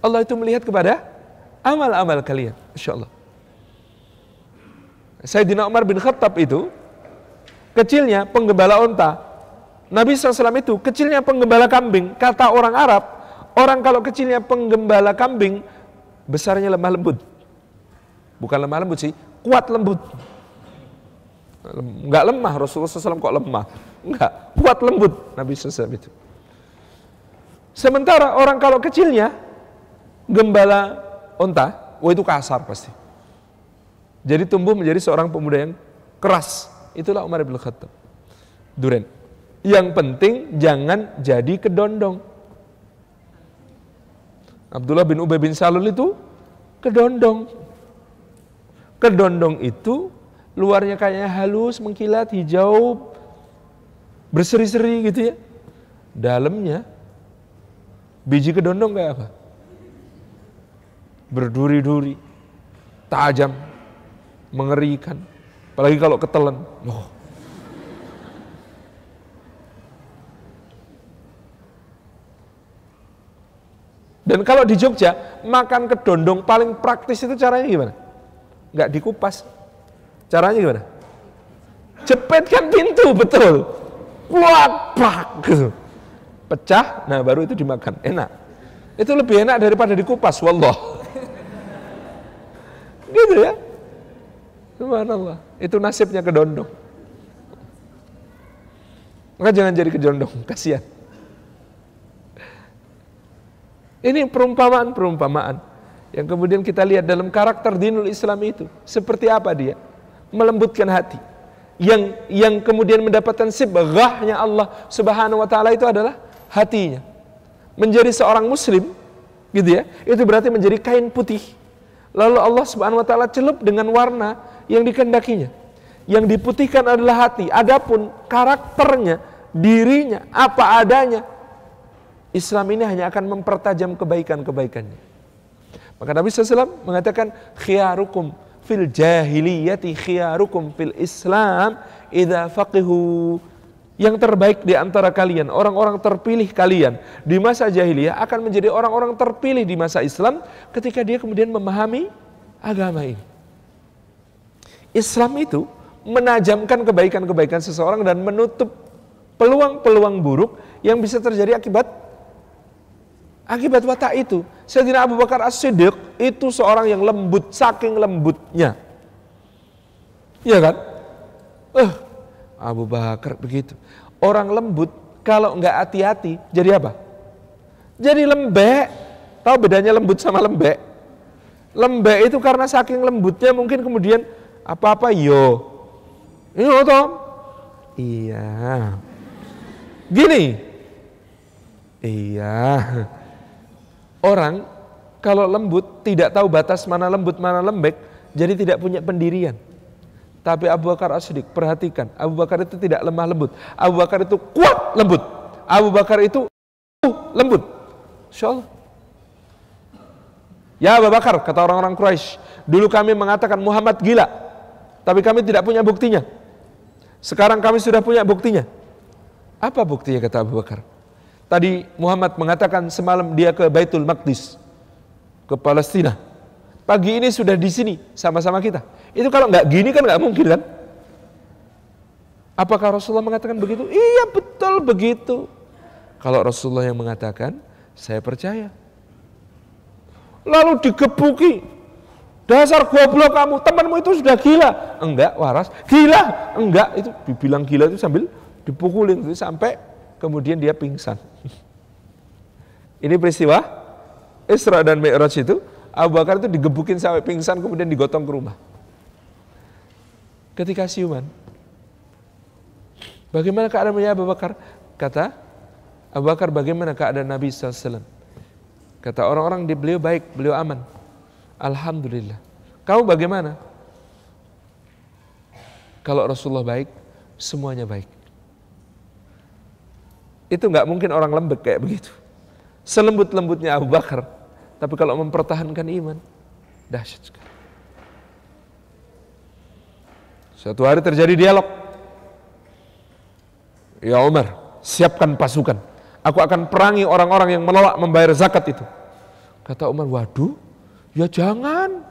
Allah itu melihat kepada amal-amal kalian. Insya Allah. Sayyidina Umar bin Khattab itu kecilnya penggembala unta Nabi SAW itu kecilnya penggembala kambing. Kata orang Arab, orang kalau kecilnya penggembala kambing, besarnya lemah lembut. Bukan lemah lembut sih, kuat lembut. Enggak lemah, Rasulullah SAW kok lemah. Enggak, kuat lembut Nabi SAW itu. Sementara orang kalau kecilnya, gembala unta wah itu kasar pasti jadi tumbuh menjadi seorang pemuda yang keras. Itulah Umar bin Khattab. Duren. Yang penting jangan jadi kedondong. Abdullah bin Ubay bin Salul itu kedondong. Kedondong itu luarnya kayaknya halus, mengkilat, hijau, berseri-seri gitu ya. Dalamnya biji kedondong kayak apa? Berduri-duri, tajam, mengerikan. Apalagi kalau ketelan. Oh. Dan kalau di Jogja, makan kedondong paling praktis itu caranya gimana? Gak dikupas. Caranya gimana? Jepitkan pintu, betul. Kuat, pak, gitu. Pecah, nah baru itu dimakan. Enak. Itu lebih enak daripada dikupas, wallah. Gitu ya. Subhanallah. Itu nasibnya kedondong. Maka jangan jadi kedondong, kasihan. Ini perumpamaan-perumpamaan yang kemudian kita lihat dalam karakter dinul Islam itu seperti apa dia melembutkan hati yang yang kemudian mendapatkan sibghahnya Allah Subhanahu wa taala itu adalah hatinya menjadi seorang muslim gitu ya itu berarti menjadi kain putih lalu Allah Subhanahu wa taala celup dengan warna yang dikendakinya. Yang diputihkan adalah hati. Adapun karakternya, dirinya, apa adanya, Islam ini hanya akan mempertajam kebaikan-kebaikannya. Maka Nabi SAW mengatakan, khiyarukum fil jahiliyati khiyarukum fil Islam idha faqihu yang terbaik di antara kalian, orang-orang terpilih kalian di masa jahiliyah akan menjadi orang-orang terpilih di masa Islam ketika dia kemudian memahami agama ini. Islam itu menajamkan kebaikan-kebaikan seseorang dan menutup peluang-peluang buruk yang bisa terjadi akibat akibat watak itu. Sayyidina Abu Bakar As-Siddiq itu seorang yang lembut, saking lembutnya. Iya kan? Eh, Abu Bakar begitu. Orang lembut kalau nggak hati-hati jadi apa? Jadi lembek. Tahu bedanya lembut sama lembek? Lembek itu karena saking lembutnya mungkin kemudian apa-apa yo. Ini apa? Iya. Gini. Iya. Orang kalau lembut tidak tahu batas mana lembut mana lembek, jadi tidak punya pendirian. Tapi Abu Bakar As-Siddiq, perhatikan, Abu Bakar itu tidak lemah lembut. Abu Bakar itu kuat lembut. Abu Bakar itu lembut. Insya Allah. Ya Abu Bakar, kata orang-orang Quraisy, dulu kami mengatakan Muhammad gila. Tapi kami tidak punya buktinya. Sekarang kami sudah punya buktinya. Apa buktinya kata Abu Bakar? Tadi Muhammad mengatakan semalam dia ke Baitul Maqdis, ke Palestina. Pagi ini sudah di sini sama-sama kita. Itu kalau nggak gini kan nggak mungkin kan? Apakah Rasulullah mengatakan begitu? Iya betul begitu. Kalau Rasulullah yang mengatakan, saya percaya. Lalu digebuki, Dasar goblok kamu, temanmu itu sudah gila. Enggak, waras. Gila, enggak. Itu dibilang gila itu sambil dipukulin itu sampai kemudian dia pingsan. Ini peristiwa Isra dan Mi'raj itu Abu Bakar itu digebukin sampai pingsan kemudian digotong ke rumah. Ketika siuman. Bagaimana keadaannya Abu Bakar? Kata Abu Bakar bagaimana keadaan Nabi SAW? Kata orang-orang di beliau baik, beliau aman. Alhamdulillah. Kamu bagaimana? Kalau Rasulullah baik, semuanya baik. Itu nggak mungkin orang lembek kayak begitu. Selembut-lembutnya Abu Bakar, tapi kalau mempertahankan iman, dahsyat sekali. Suatu hari terjadi dialog. Ya Umar, siapkan pasukan. Aku akan perangi orang-orang yang menolak membayar zakat itu. Kata Umar, waduh, Ya jangan.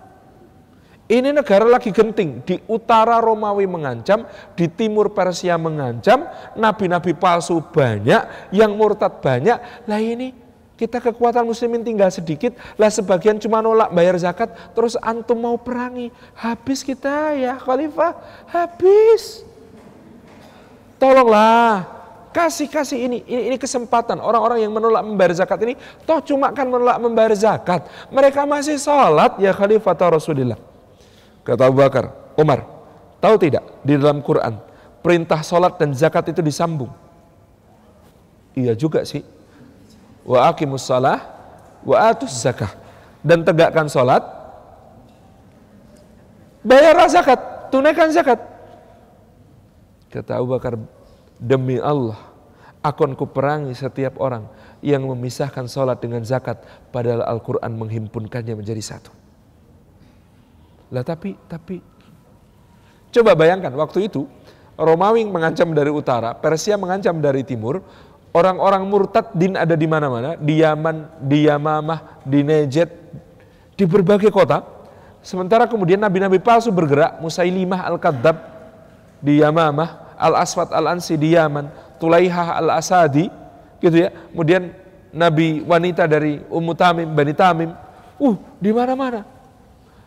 Ini negara lagi genting. Di utara Romawi mengancam, di timur Persia mengancam, nabi-nabi palsu banyak, yang murtad banyak. Lah ini kita kekuatan muslimin tinggal sedikit, lah sebagian cuma nolak bayar zakat, terus antum mau perangi. Habis kita ya khalifah, habis. Tolonglah Kasih kasih ini ini, ini kesempatan orang-orang yang menolak membayar zakat ini toh cuma kan menolak membayar zakat. Mereka masih sholat ya Khalifah Rasulullah. Kata Abu Bakar, Umar, tahu tidak di dalam Quran perintah sholat dan zakat itu disambung. Iya juga sih. Wa aqimus salah wa atus zakah dan tegakkan sholat bayar zakat tunaikan zakat kata Abu Bakar Demi Allah, akan perangi setiap orang yang memisahkan sholat dengan zakat, padahal Al-Quran menghimpunkannya menjadi satu. Lah tapi, tapi, coba bayangkan waktu itu Romawi mengancam dari utara, Persia mengancam dari timur, orang-orang murtad din ada di mana-mana, di Yaman, di Yamamah, di Nejet, di berbagai kota. Sementara kemudian nabi-nabi palsu bergerak, Musailimah al kadab di Yamamah, Al-Aswad Al-Ansi di Yaman, Tulaihah Al-Asadi, gitu ya. Kemudian nabi wanita dari Ummu Tamim, Bani Tamim. Uh, di mana-mana.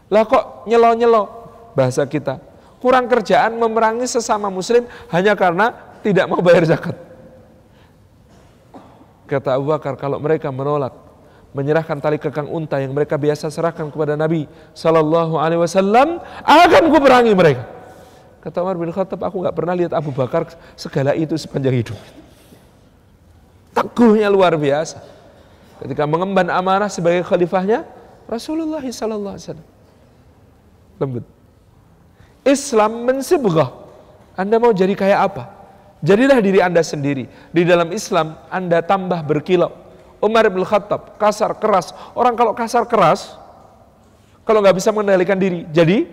Lah kok nyelo-nyelo bahasa kita. Kurang kerjaan memerangi sesama muslim hanya karena tidak mau bayar zakat. Kata Abu Bakar, kalau mereka menolak menyerahkan tali kekang unta yang mereka biasa serahkan kepada Nabi Shallallahu Alaihi Wasallam, akan kuperangi mereka. Kata Umar bin Khattab, aku nggak pernah lihat Abu Bakar segala itu sepanjang hidup. Teguhnya luar biasa. Ketika mengemban amanah sebagai khalifahnya, Rasulullah SAW. Lembut. Islam mensibghah. Anda mau jadi kayak apa? Jadilah diri Anda sendiri. Di dalam Islam, Anda tambah berkilau. Umar bin Khattab, kasar, keras. Orang kalau kasar, keras, kalau nggak bisa mengendalikan diri, jadi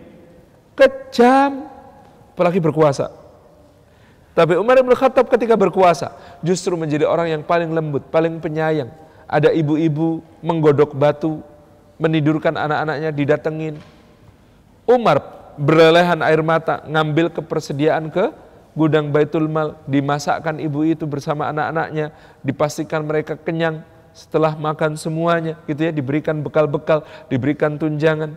kejam, apalagi berkuasa. Tapi Umar bin Khattab ketika berkuasa justru menjadi orang yang paling lembut, paling penyayang. Ada ibu-ibu menggodok batu, menidurkan anak-anaknya, didatengin. Umar berlelehan air mata, ngambil kepersediaan ke gudang Baitul Mal, dimasakkan ibu itu bersama anak-anaknya, dipastikan mereka kenyang setelah makan semuanya, gitu ya, diberikan bekal-bekal, diberikan tunjangan.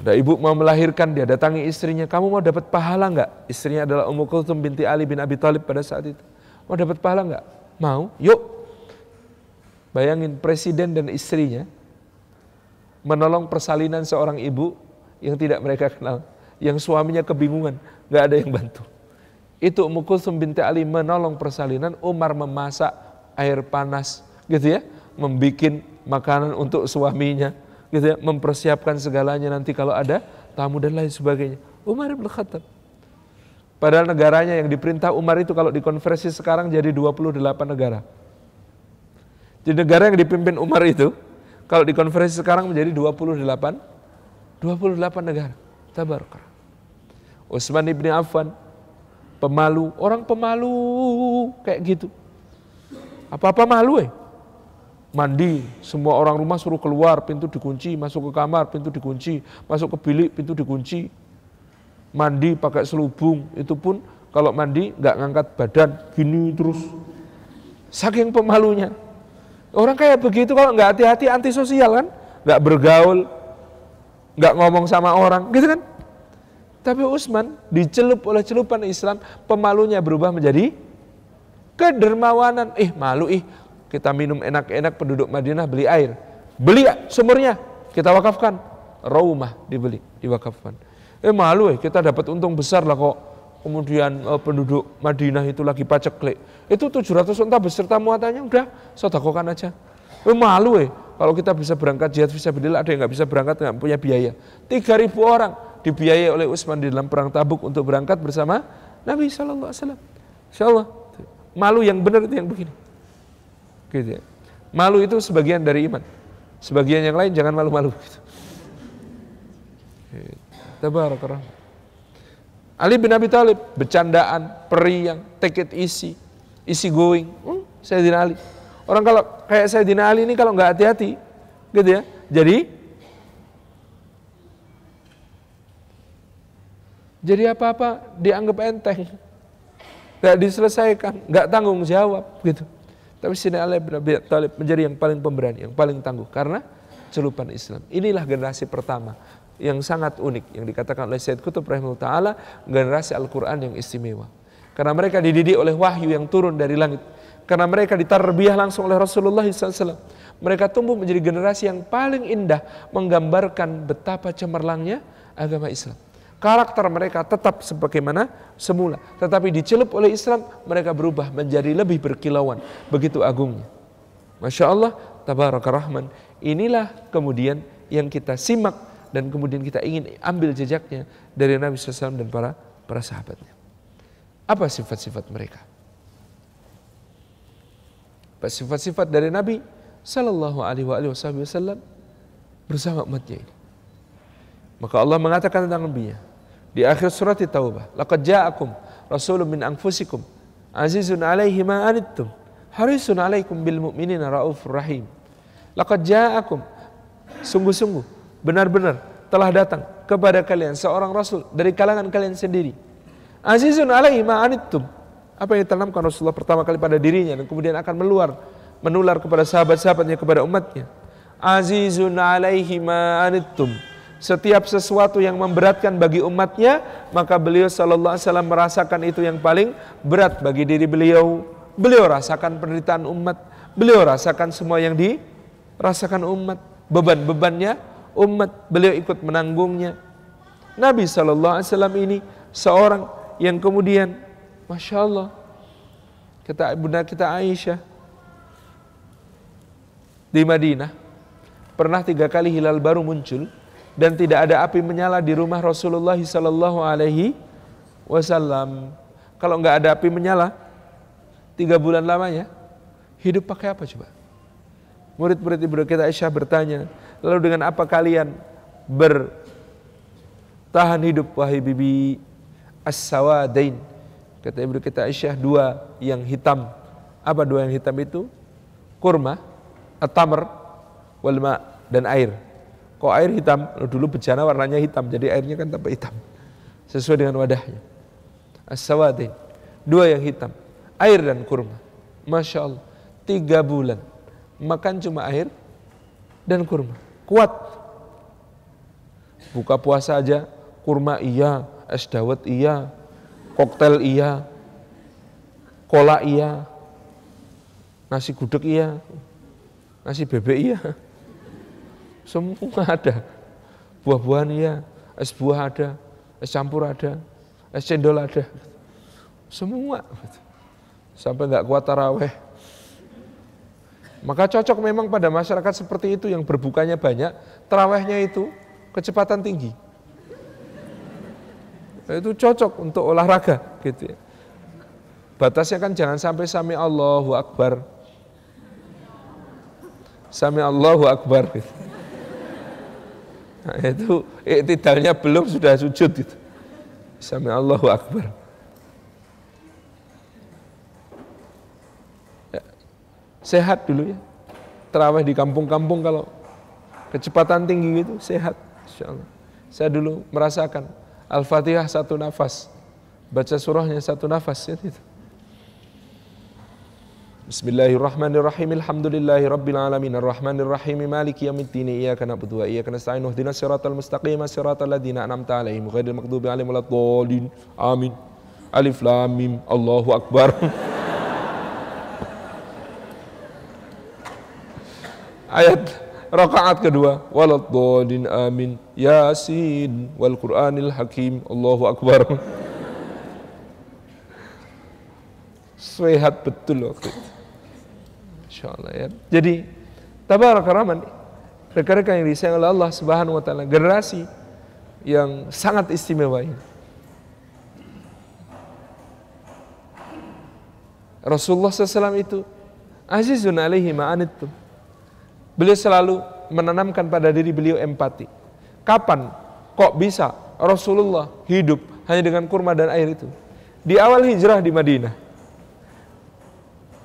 Ada ibu mau melahirkan, dia datangi istrinya, kamu mau dapat pahala enggak? Istrinya adalah Ummu Kultum binti Ali bin Abi Thalib pada saat itu. Mau dapat pahala enggak? Mau, yuk. Bayangin presiden dan istrinya menolong persalinan seorang ibu yang tidak mereka kenal. Yang suaminya kebingungan, nggak ada yang bantu. Itu Ummu Kultum binti Ali menolong persalinan, Umar memasak air panas gitu ya, membikin makanan untuk suaminya gitu ya, mempersiapkan segalanya nanti kalau ada tamu dan lain sebagainya. Umar bin Khattab. Padahal negaranya yang diperintah Umar itu kalau dikonversi sekarang jadi 28 negara. Jadi negara yang dipimpin Umar itu kalau dikonversi sekarang menjadi 28 28 negara. Tabaraka. Utsman bin Affan pemalu, orang pemalu kayak gitu. Apa-apa malu eh mandi, semua orang rumah suruh keluar, pintu dikunci, masuk ke kamar, pintu dikunci, masuk ke bilik, pintu dikunci. Mandi pakai selubung, itu pun kalau mandi nggak ngangkat badan, gini terus. Saking pemalunya. Orang kayak begitu kalau nggak hati-hati antisosial kan, nggak bergaul, nggak ngomong sama orang, gitu kan? Tapi Usman dicelup oleh celupan Islam, pemalunya berubah menjadi kedermawanan. Ih, malu ih, kita minum enak-enak penduduk Madinah beli air. Beli ya sumurnya, kita wakafkan. rumah dibeli, diwakafkan. Eh malu eh, kita dapat untung besar lah kok. Kemudian eh, penduduk Madinah itu lagi paceklik. Itu 700 unta beserta muatannya udah sodakokan aja. Eh malu eh, kalau kita bisa berangkat jihad bisa ada yang nggak bisa berangkat nggak punya biaya. 3000 orang dibiayai oleh Utsman di dalam perang Tabuk untuk berangkat bersama Nabi Shallallahu Alaihi Wasallam. Insya Allah malu yang benar itu yang begini. Gitu ya. Malu itu sebagian dari iman. Sebagian yang lain jangan malu-malu. Tabarakallah. Ali bin Abi Thalib bercandaan, periang, take it easy, easy going. Hmm, Sayyidina Ali. Orang kalau kayak Sayyidina Ali ini kalau nggak hati-hati, gitu ya. Jadi jadi apa-apa dianggap enteng. Nggak diselesaikan, nggak tanggung jawab gitu. Tapi sini Ali bin Abi Thalib menjadi yang paling pemberani, yang paling tangguh karena celupan Islam. Inilah generasi pertama yang sangat unik yang dikatakan oleh Syed Qutb rahimahullah taala generasi Al-Qur'an yang istimewa. Karena mereka dididik oleh wahyu yang turun dari langit. Karena mereka ditarbiyah langsung oleh Rasulullah SAW. Mereka tumbuh menjadi generasi yang paling indah menggambarkan betapa cemerlangnya agama Islam karakter mereka tetap sebagaimana semula. Tetapi dicelup oleh Islam, mereka berubah menjadi lebih berkilauan. Begitu agungnya. Masya Allah, tabaraka rahman. Inilah kemudian yang kita simak dan kemudian kita ingin ambil jejaknya dari Nabi SAW dan para para sahabatnya. Apa sifat-sifat mereka? Sifat-sifat dari Nabi Sallallahu Alaihi Wasallam bersama umatnya ini. Maka Allah mengatakan tentang Nabi-Nya. Di akhir surat Taubah, laqad ja'akum rasulun min anfusikum azizun 'alaihi ma anittum harisun 'alaikum bil mu'minina raufur rahim. Laqad ja'akum sungguh-sungguh benar-benar telah datang kepada kalian seorang rasul dari kalangan kalian sendiri. Azizun 'alaihi ma anittum. Apa yang ditanamkan Rasulullah pertama kali pada dirinya dan kemudian akan meluar menular kepada sahabat-sahabatnya kepada umatnya. Azizun 'alaihi ma anittum setiap sesuatu yang memberatkan bagi umatnya maka beliau sallallahu alaihi wasallam merasakan itu yang paling berat bagi diri beliau beliau rasakan penderitaan umat beliau rasakan semua yang dirasakan umat beban-bebannya umat beliau ikut menanggungnya Nabi sallallahu alaihi wasallam ini seorang yang kemudian masya Allah kata bunda kita Aisyah di Madinah pernah tiga kali hilal baru muncul dan tidak ada api menyala di rumah Rasulullah Sallallahu Alaihi Wasallam. Kalau nggak ada api menyala, tiga bulan lamanya hidup pakai apa coba? Murid-murid Ibu kita Aisyah bertanya, lalu dengan apa kalian bertahan hidup wahai bibi as-sawadain? Kata Ibu kita Aisyah dua yang hitam. Apa dua yang hitam itu? Kurma, atamer, walma dan air Kok air hitam? lo dulu bejana warnanya hitam, jadi airnya kan tampak hitam. Sesuai dengan wadahnya. as Dua yang hitam. Air dan kurma. Masya Allah. Tiga bulan. Makan cuma air dan kurma. Kuat. Buka puasa aja. Kurma iya. Es dawet iya. Koktel iya. Kola iya. Nasi gudeg iya. Nasi bebek iya. Semua ada. Buah-buahan iya, es buah ada, es campur ada, es cendol ada. Semua. Sampai nggak kuat taraweh. Maka cocok memang pada masyarakat seperti itu yang berbukanya banyak, tarawehnya itu kecepatan tinggi. Itu cocok untuk olahraga gitu ya. Batasnya kan jangan sampai sami Allahu Akbar. Sami Allahu Akbar gitu. Nah, itu iktidalnya belum sudah sujud gitu. sama Allahu Akbar. Ya, sehat dulu ya. Terawih di kampung-kampung kalau kecepatan tinggi gitu sehat. Insya Saya dulu merasakan Al-Fatihah satu nafas. Baca surahnya satu nafas. Ya, gitu. Bismillahirrahmanirrahim. Alhamdulillahi rabbil alamin. Arrahmanirrahim. Maliki yaumiddin. Iyyaka na'budu wa iyyaka nasta'in. Ihdinas siratal mustaqim. Siratal ladzina an'amta 'alaihim ghairil maghdubi 'alaihim waladdallin. Amin. Alif lam mim. Allahu akbar. Ayat rakaat kedua waladdallin amin yasin wal qur'anil hakim Allahu akbar sehat betul waktu itu Insya Allah ya. Jadi tabarakallah rekan-rekan yang disayang oleh Allah Subhanahu wa taala, generasi yang sangat istimewa ini. Rasulullah SAW itu azizun alaihi ma'anittum. Beliau selalu menanamkan pada diri beliau empati. Kapan kok bisa Rasulullah hidup hanya dengan kurma dan air itu? Di awal hijrah di Madinah,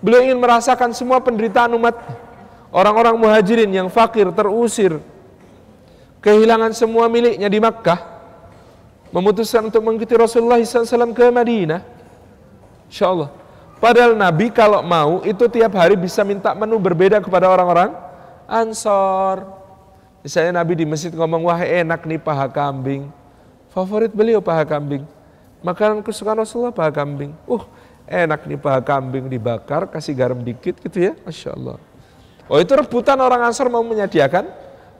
Beliau ingin merasakan semua penderitaan umat orang-orang muhajirin yang fakir, terusir, kehilangan semua miliknya di Makkah, memutuskan untuk mengikuti Rasulullah SAW ke Madinah. Insya Allah. Padahal Nabi kalau mau itu tiap hari bisa minta menu berbeda kepada orang-orang Ansor. Misalnya Nabi di masjid ngomong, wah enak nih paha kambing. Favorit beliau paha kambing. Makanan kesukaan Rasulullah paha kambing. Uh, Enak nih paha kambing dibakar, kasih garam dikit gitu ya, Masya Allah. Oh itu rebutan orang Ansor mau menyediakan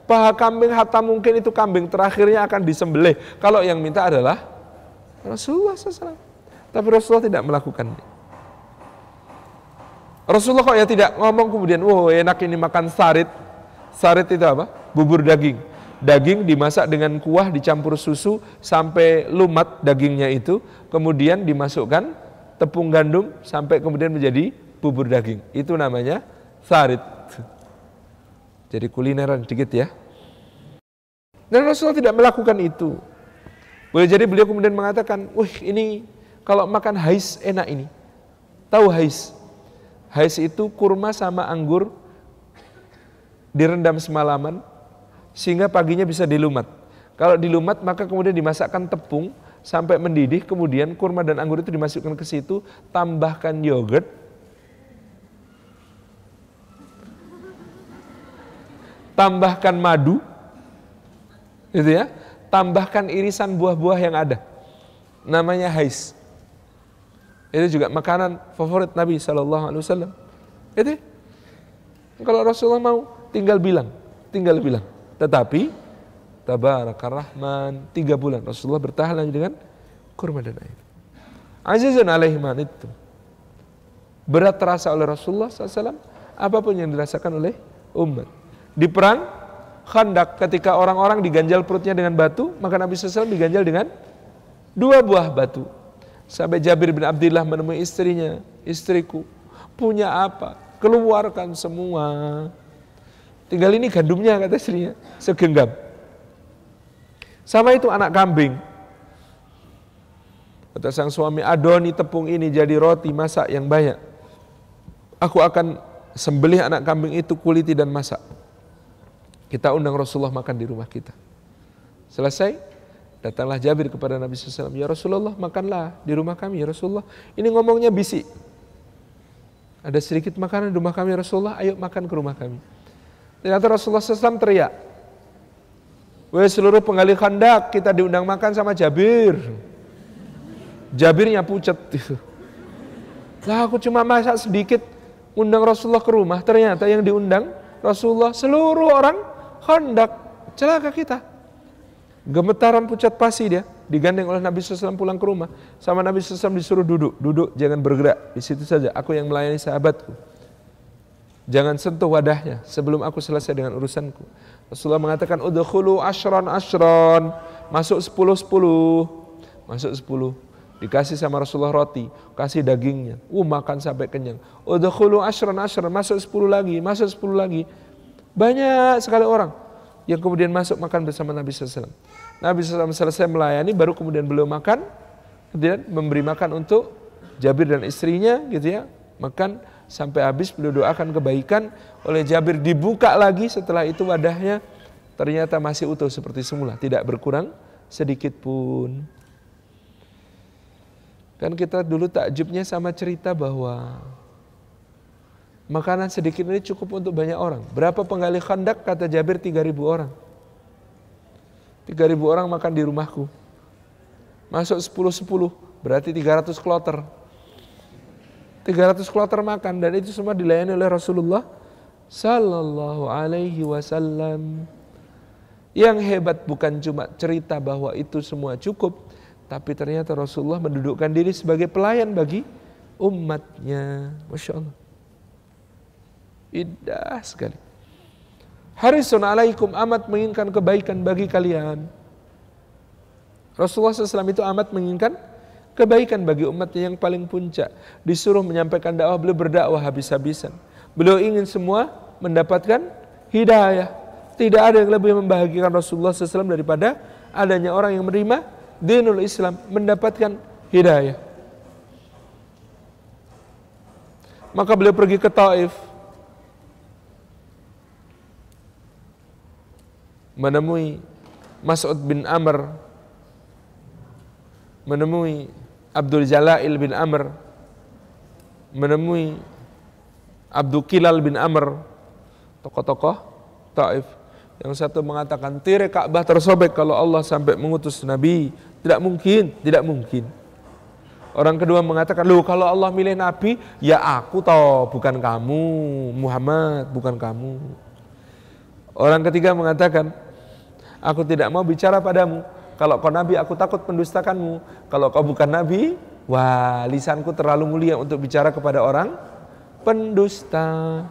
paha kambing hatta mungkin itu kambing terakhirnya akan disembelih. Kalau yang minta adalah Rasulullah SAW. Tapi Rasulullah tidak melakukan Rasulullah kok ya tidak ngomong kemudian, wah oh, enak ini makan sarit. Sarit itu apa? Bubur daging. Daging dimasak dengan kuah dicampur susu sampai lumat dagingnya itu, kemudian dimasukkan tepung gandum sampai kemudian menjadi bubur daging. Itu namanya sarit. Jadi kulineran sedikit ya. Dan Rasulullah tidak melakukan itu. Boleh jadi beliau kemudian mengatakan, wah ini kalau makan hais enak ini. Tahu hais? Hais itu kurma sama anggur direndam semalaman sehingga paginya bisa dilumat. Kalau dilumat maka kemudian dimasakkan tepung sampai mendidih, kemudian kurma dan anggur itu dimasukkan ke situ, tambahkan yogurt. Tambahkan madu. Gitu ya. Tambahkan irisan buah-buah yang ada. Namanya hais. Itu juga makanan favorit Nabi Shallallahu Alaihi Wasallam. Itu ya. kalau Rasulullah mau tinggal bilang, tinggal bilang. Tetapi tabarakar rahman. Tiga bulan Rasulullah bertahan lagi dengan kurma dan air. Azizun alaihman itu. Berat terasa oleh Rasulullah SAW, apapun yang dirasakan oleh umat. Di perang Khandak ketika orang-orang diganjal perutnya dengan batu, maka Nabi SAW diganjal dengan dua buah batu. Sampai Jabir bin Abdullah menemui istrinya, istriku, punya apa? Keluarkan semua. Tinggal ini gandumnya kata istrinya, segenggam. Sama itu anak kambing. Kata sang suami, adoni tepung ini jadi roti masak yang banyak. Aku akan sembelih anak kambing itu kuliti dan masak. Kita undang Rasulullah makan di rumah kita. Selesai, datanglah Jabir kepada Nabi SAW. Ya Rasulullah, makanlah di rumah kami. Ya Rasulullah, ini ngomongnya bisik. Ada sedikit makanan di rumah kami ya Rasulullah, ayo makan ke rumah kami. Ternyata Rasulullah SAW teriak. Wes seluruh penggali kandak kita diundang makan sama Jabir. Jabirnya pucat. Lah aku cuma masak sedikit undang Rasulullah ke rumah. Ternyata yang diundang Rasulullah seluruh orang kandak Celaka kita. Gemetaran pucat pasti dia digandeng oleh Nabi SAW pulang ke rumah sama Nabi SAW disuruh duduk duduk jangan bergerak di situ saja aku yang melayani sahabatku jangan sentuh wadahnya sebelum aku selesai dengan urusanku Rasulullah mengatakan udkhulu asyron asyron, masuk 10 10 masuk 10 dikasih sama Rasulullah roti kasih dagingnya uh makan sampai kenyang udkhulu asyron asyron, masuk 10 lagi masuk 10 lagi banyak sekali orang yang kemudian masuk makan bersama Nabi SAW. Nabi SAW selesai melayani, baru kemudian beliau makan, kemudian memberi makan untuk Jabir dan istrinya gitu ya, makan sampai habis beliau doakan kebaikan oleh Jabir dibuka lagi setelah itu wadahnya ternyata masih utuh seperti semula tidak berkurang sedikit pun kan kita dulu takjubnya sama cerita bahwa makanan sedikit ini cukup untuk banyak orang berapa penggali khandak kata Jabir 3000 orang 3000 orang makan di rumahku masuk 10-10 berarti 300 kloter 300 kloter makan dan itu semua dilayani oleh Rasulullah sallallahu alaihi wasallam. Yang hebat bukan cuma cerita bahwa itu semua cukup, tapi ternyata Rasulullah mendudukkan diri sebagai pelayan bagi umatnya. Masya Allah. Indah sekali. Harisun alaikum amat menginginkan kebaikan bagi kalian. Rasulullah SAW itu amat menginginkan kebaikan bagi umatnya yang paling puncak. Disuruh menyampaikan dakwah, beliau berdakwah habis-habisan. Beliau ingin semua mendapatkan hidayah. Tidak ada yang lebih membahagiakan Rasulullah SAW daripada adanya orang yang menerima dinul Islam, mendapatkan hidayah. Maka beliau pergi ke Taif. Menemui Mas'ud bin Amr menemui Abdul Jalal bin Amr menemui Abdul Kilal bin Amr tokoh-tokoh Taif yang satu mengatakan tirai Ka'bah tersobek kalau Allah sampai mengutus Nabi tidak mungkin tidak mungkin orang kedua mengatakan lu kalau Allah milih Nabi ya aku toh bukan kamu Muhammad bukan kamu orang ketiga mengatakan aku tidak mau bicara padamu kalau kau nabi aku takut pendustakanmu. Kalau kau bukan nabi, wah lisanku terlalu mulia untuk bicara kepada orang pendusta.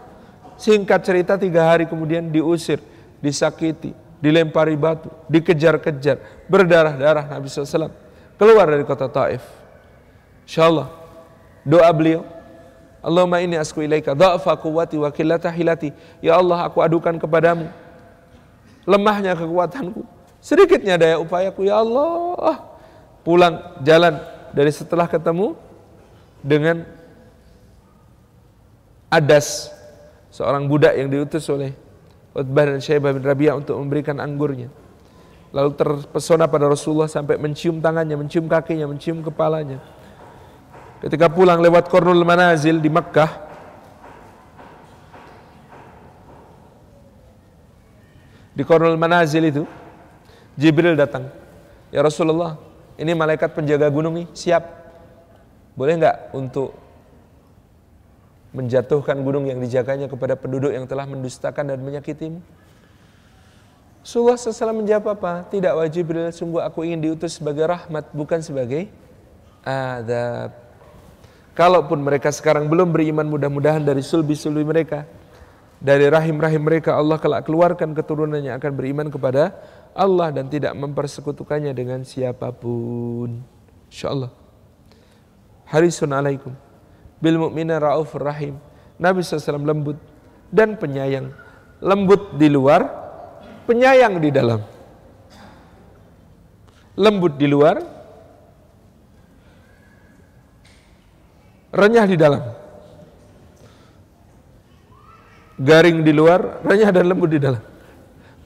Singkat cerita tiga hari kemudian diusir, disakiti, dilempari batu, dikejar-kejar, berdarah-darah Nabi SAW. Keluar dari kota Taif. Insya Allah, doa beliau, Allahumma ini asku ilaika dha'fa quwwati wa qillata hilati. Ya Allah, aku adukan kepadamu lemahnya kekuatanku Sedikitnya daya upayaku ya Allah. Pulang jalan dari setelah ketemu dengan Adas seorang budak yang diutus oleh Utbah dan Syaibah bin Rabi'ah untuk memberikan anggurnya. Lalu terpesona pada Rasulullah sampai mencium tangannya, mencium kakinya, mencium kepalanya. Ketika pulang lewat Kornul Manazil di Mekkah, di Kornul Manazil itu, Jibril datang. Ya Rasulullah, ini malaikat penjaga gunung nih, siap. Boleh nggak untuk menjatuhkan gunung yang dijaganya kepada penduduk yang telah mendustakan dan menyakitimu? Rasulullah SAW menjawab apa? Tidak wajib Jibril, sungguh aku ingin diutus sebagai rahmat, bukan sebagai adab. Kalaupun mereka sekarang belum beriman, mudah-mudahan dari sulbi-sulbi mereka, dari rahim-rahim mereka Allah kelak keluarkan keturunannya akan beriman kepada Allah dan tidak mempersekutukannya dengan siapapun. Insyaallah. Harisun alaikum. Bil mu'mina ra'uf rahim. Nabi SAW lembut dan penyayang. Lembut di luar, penyayang di dalam. Lembut di luar, renyah di dalam. Garing di luar, renyah dan lembut di dalam.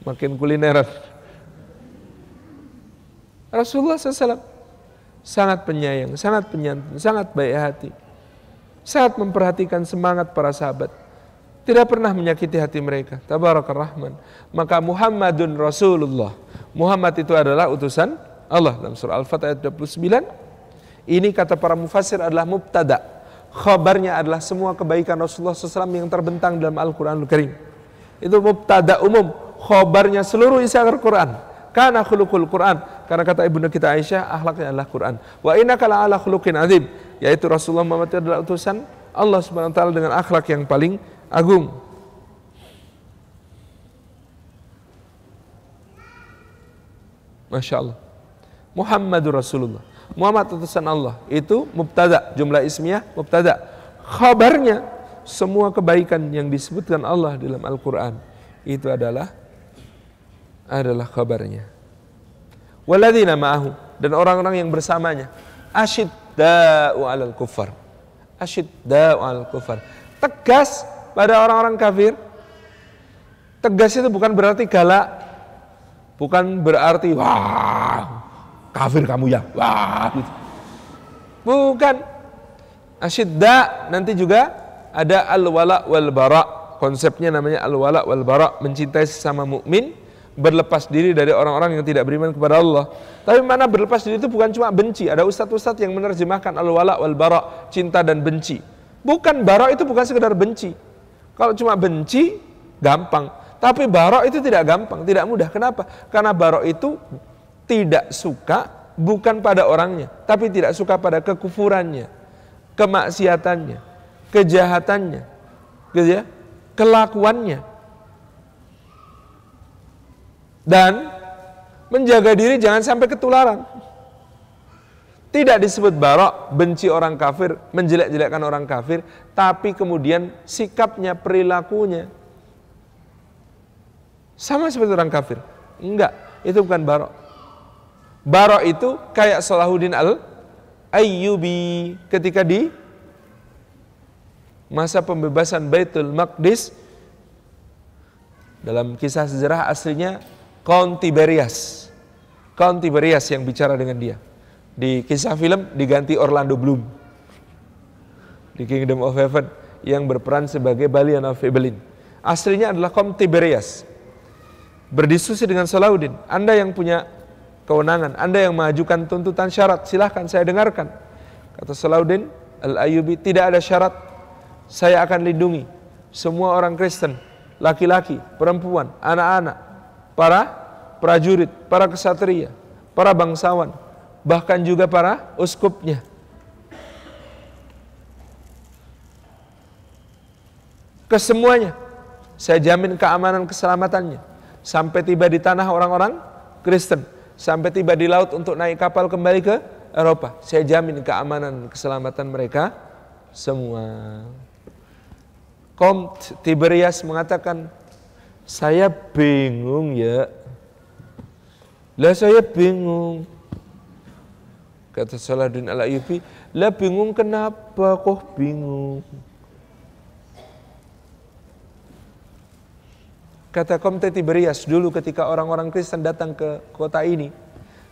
Makin kulineran. Rasulullah SAW sangat penyayang, sangat penyantun, sangat baik hati. Sangat memperhatikan semangat para sahabat. Tidak pernah menyakiti hati mereka. Tabarakar Rahman. Maka Muhammadun Rasulullah. Muhammad itu adalah utusan Allah. Dalam surah Al-Fatih ayat 29. Ini kata para mufasir adalah mubtada. Khabarnya adalah semua kebaikan Rasulullah SAW yang terbentang dalam Al-Quran Al-Karim. Itu mubtada umum. Khabarnya seluruh isi Al-Quran kana khuluqul Quran. Karena kata ibunda kita Aisyah, akhlaknya adalah Quran. Wa innaka ala khuluqin azim, yaitu Rasulullah Muhammad itu adalah utusan Allah Subhanahu wa taala dengan akhlak yang paling agung. Masya Allah Muhammadur Rasulullah Muhammad utusan Allah Itu mubtada Jumlah ismiyah mubtada Khabarnya Semua kebaikan yang disebutkan Allah dalam Al-Quran Itu adalah adalah kabarnya. Waladina ma'ahu dan orang-orang yang bersamanya. Asyidda'u 'alal kufar. Asyidda'u 'alal kufar. Tegas pada orang-orang kafir. Tegas itu bukan berarti galak. Bukan berarti wah kafir kamu ya. Wah gitu. Bukan. da nanti juga ada al-wala wal bara. Konsepnya namanya al-wala wal bara, mencintai sesama mukmin berlepas diri dari orang-orang yang tidak beriman kepada Allah. Tapi mana berlepas diri itu bukan cuma benci. Ada ustadz-ustadz yang menerjemahkan al-wala wal bara, cinta dan benci. Bukan bara itu bukan sekedar benci. Kalau cuma benci gampang, tapi bara itu tidak gampang, tidak mudah. Kenapa? Karena bara itu tidak suka bukan pada orangnya, tapi tidak suka pada kekufurannya, kemaksiatannya, kejahatannya, gitu ya, kelakuannya dan menjaga diri jangan sampai ketularan. Tidak disebut barok, benci orang kafir, menjelek-jelekkan orang kafir, tapi kemudian sikapnya, perilakunya. Sama seperti orang kafir. Enggak, itu bukan barok. Barok itu kayak Salahuddin al Ayyubi ketika di masa pembebasan Baitul Maqdis dalam kisah sejarah aslinya Count Tiberias. Count Tiberias yang bicara dengan dia. Di kisah film diganti Orlando Bloom. Di Kingdom of Heaven yang berperan sebagai Balian of Evelyn. Aslinya adalah Count Tiberias. Berdiskusi dengan Salahuddin. Anda yang punya kewenangan. Anda yang mengajukan tuntutan syarat. Silahkan saya dengarkan. Kata Salahuddin Al-Ayubi, tidak ada syarat. Saya akan lindungi semua orang Kristen, laki-laki, perempuan, anak-anak, para prajurit, para kesatria, para bangsawan, bahkan juga para uskupnya. Kesemuanya, saya jamin keamanan keselamatannya. Sampai tiba di tanah orang-orang Kristen, sampai tiba di laut untuk naik kapal kembali ke Eropa. Saya jamin keamanan keselamatan mereka semua. Comte Tiberias mengatakan saya bingung ya. Lah saya bingung. Kata Saladin al Ayyubi, lah bingung kenapa kok bingung? Kata Komte Tiberias dulu ketika orang-orang Kristen datang ke kota ini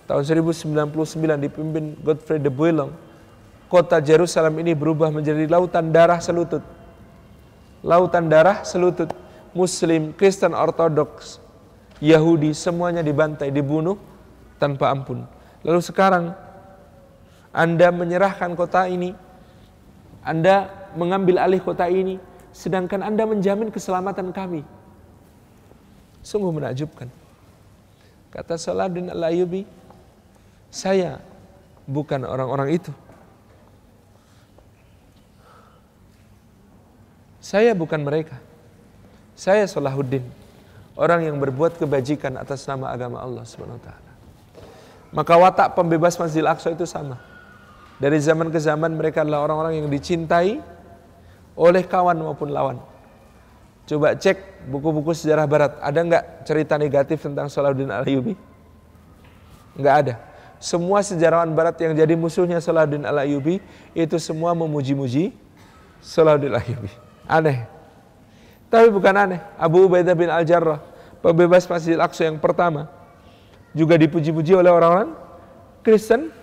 tahun 1099 dipimpin Godfrey de Bouillon kota Jerusalem ini berubah menjadi lautan darah selutut lautan darah selutut Muslim, Kristen Ortodoks, Yahudi, semuanya dibantai, dibunuh tanpa ampun. Lalu sekarang Anda menyerahkan kota ini, Anda mengambil alih kota ini, sedangkan Anda menjamin keselamatan kami. Sungguh menakjubkan. Kata Saladin al ayubi saya bukan orang-orang itu. Saya bukan mereka. Saya Salahuddin, orang yang berbuat kebajikan atas nama agama Allah Subhanahu taala. Maka watak pembebas Masjid Al-Aqsa itu sama. Dari zaman ke zaman mereka adalah orang-orang yang dicintai oleh kawan maupun lawan. Coba cek buku-buku sejarah barat, ada nggak cerita negatif tentang Salahuddin Al-Ayyubi? Nggak ada. Semua sejarawan barat yang jadi musuhnya Salahuddin Al-Ayyubi itu semua memuji-muji Salahuddin Al-Ayyubi. Aneh. Tapi bukan aneh, Abu Ubaidah bin Al-Jarrah, pembebas Masjid Al-Aqsa yang pertama, juga dipuji-puji oleh orang-orang Kristen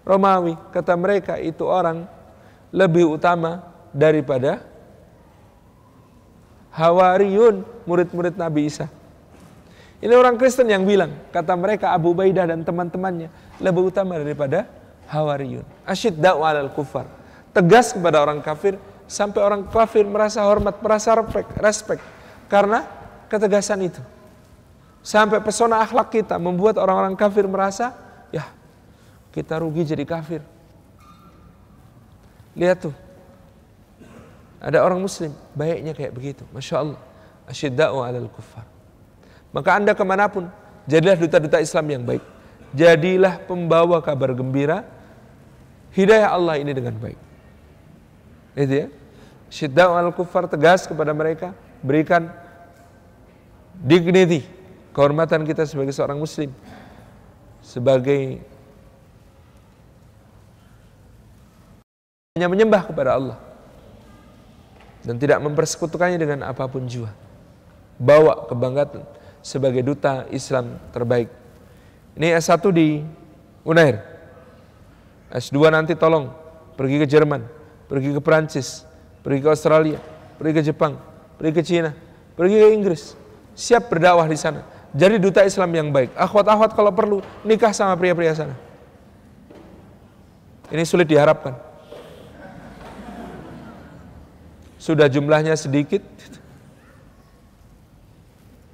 Romawi. Kata mereka itu orang lebih utama daripada Hawariyun, murid-murid Nabi Isa. Ini orang Kristen yang bilang, kata mereka Abu Ubaidah dan teman-temannya lebih utama daripada Hawariyun. Asyid da'wa al kufar. Tegas kepada orang kafir, sampai orang kafir merasa hormat, merasa respect karena ketegasan itu. Sampai pesona akhlak kita membuat orang-orang kafir merasa, ya kita rugi jadi kafir. Lihat tuh, ada orang muslim, baiknya kayak begitu. Masya Allah. Asyidda'u alal kuffar. Maka anda kemanapun, jadilah duta-duta Islam yang baik. Jadilah pembawa kabar gembira, hidayah Allah ini dengan baik. Itu ya. Syidda al kufar tegas kepada mereka, berikan dignity, kehormatan kita sebagai seorang muslim. Sebagai hanya menyembah kepada Allah dan tidak mempersekutukannya dengan apapun jua. Bawa kebanggaan sebagai duta Islam terbaik. Ini S1 di Unair. S2 nanti tolong pergi ke Jerman, pergi ke Perancis, pergi ke Australia, pergi ke Jepang, pergi ke Cina, pergi ke Inggris. Siap berdakwah di sana. Jadi duta Islam yang baik. Akhwat-akhwat kalau perlu nikah sama pria-pria sana. Ini sulit diharapkan. Sudah jumlahnya sedikit.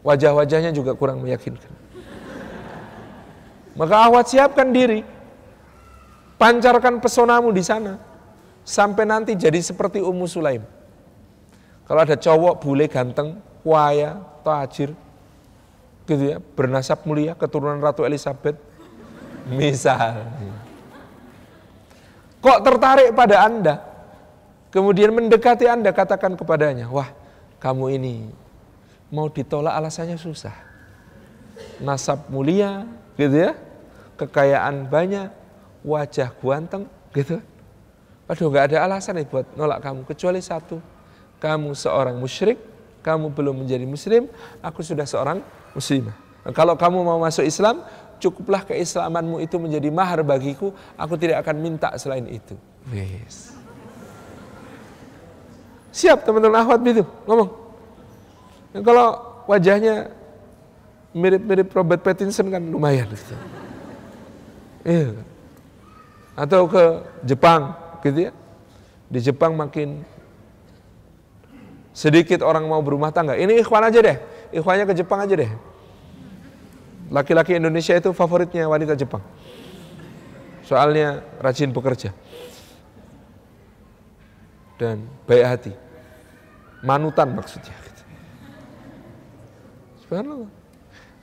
Wajah-wajahnya juga kurang meyakinkan. Maka akhwat siapkan diri. Pancarkan pesonamu di sana sampai nanti jadi seperti Ummu Sulaim. Kalau ada cowok bule ganteng, waya, tajir, gitu ya, bernasab mulia, keturunan Ratu Elizabeth, misal. Kok tertarik pada Anda? Kemudian mendekati Anda, katakan kepadanya, wah kamu ini mau ditolak alasannya susah. Nasab mulia, gitu ya, kekayaan banyak, wajah ganteng, gitu Aduh nggak ada alasan nih ya buat nolak kamu kecuali satu. Kamu seorang musyrik, kamu belum menjadi muslim, aku sudah seorang muslimah. Nah, kalau kamu mau masuk Islam, cukuplah keislamanmu itu menjadi mahar bagiku, aku tidak akan minta selain itu. Yes. Siap teman-teman akhwat itu ngomong. Nah, kalau wajahnya mirip-mirip Robert Pattinson kan lumayan gitu. Iya. Atau ke Jepang, gitu ya. Di Jepang makin sedikit orang mau berumah tangga. Ini ikhwan aja deh, ikhwannya ke Jepang aja deh. Laki-laki Indonesia itu favoritnya wanita Jepang. Soalnya rajin bekerja. Dan baik hati. Manutan maksudnya. Subhanallah.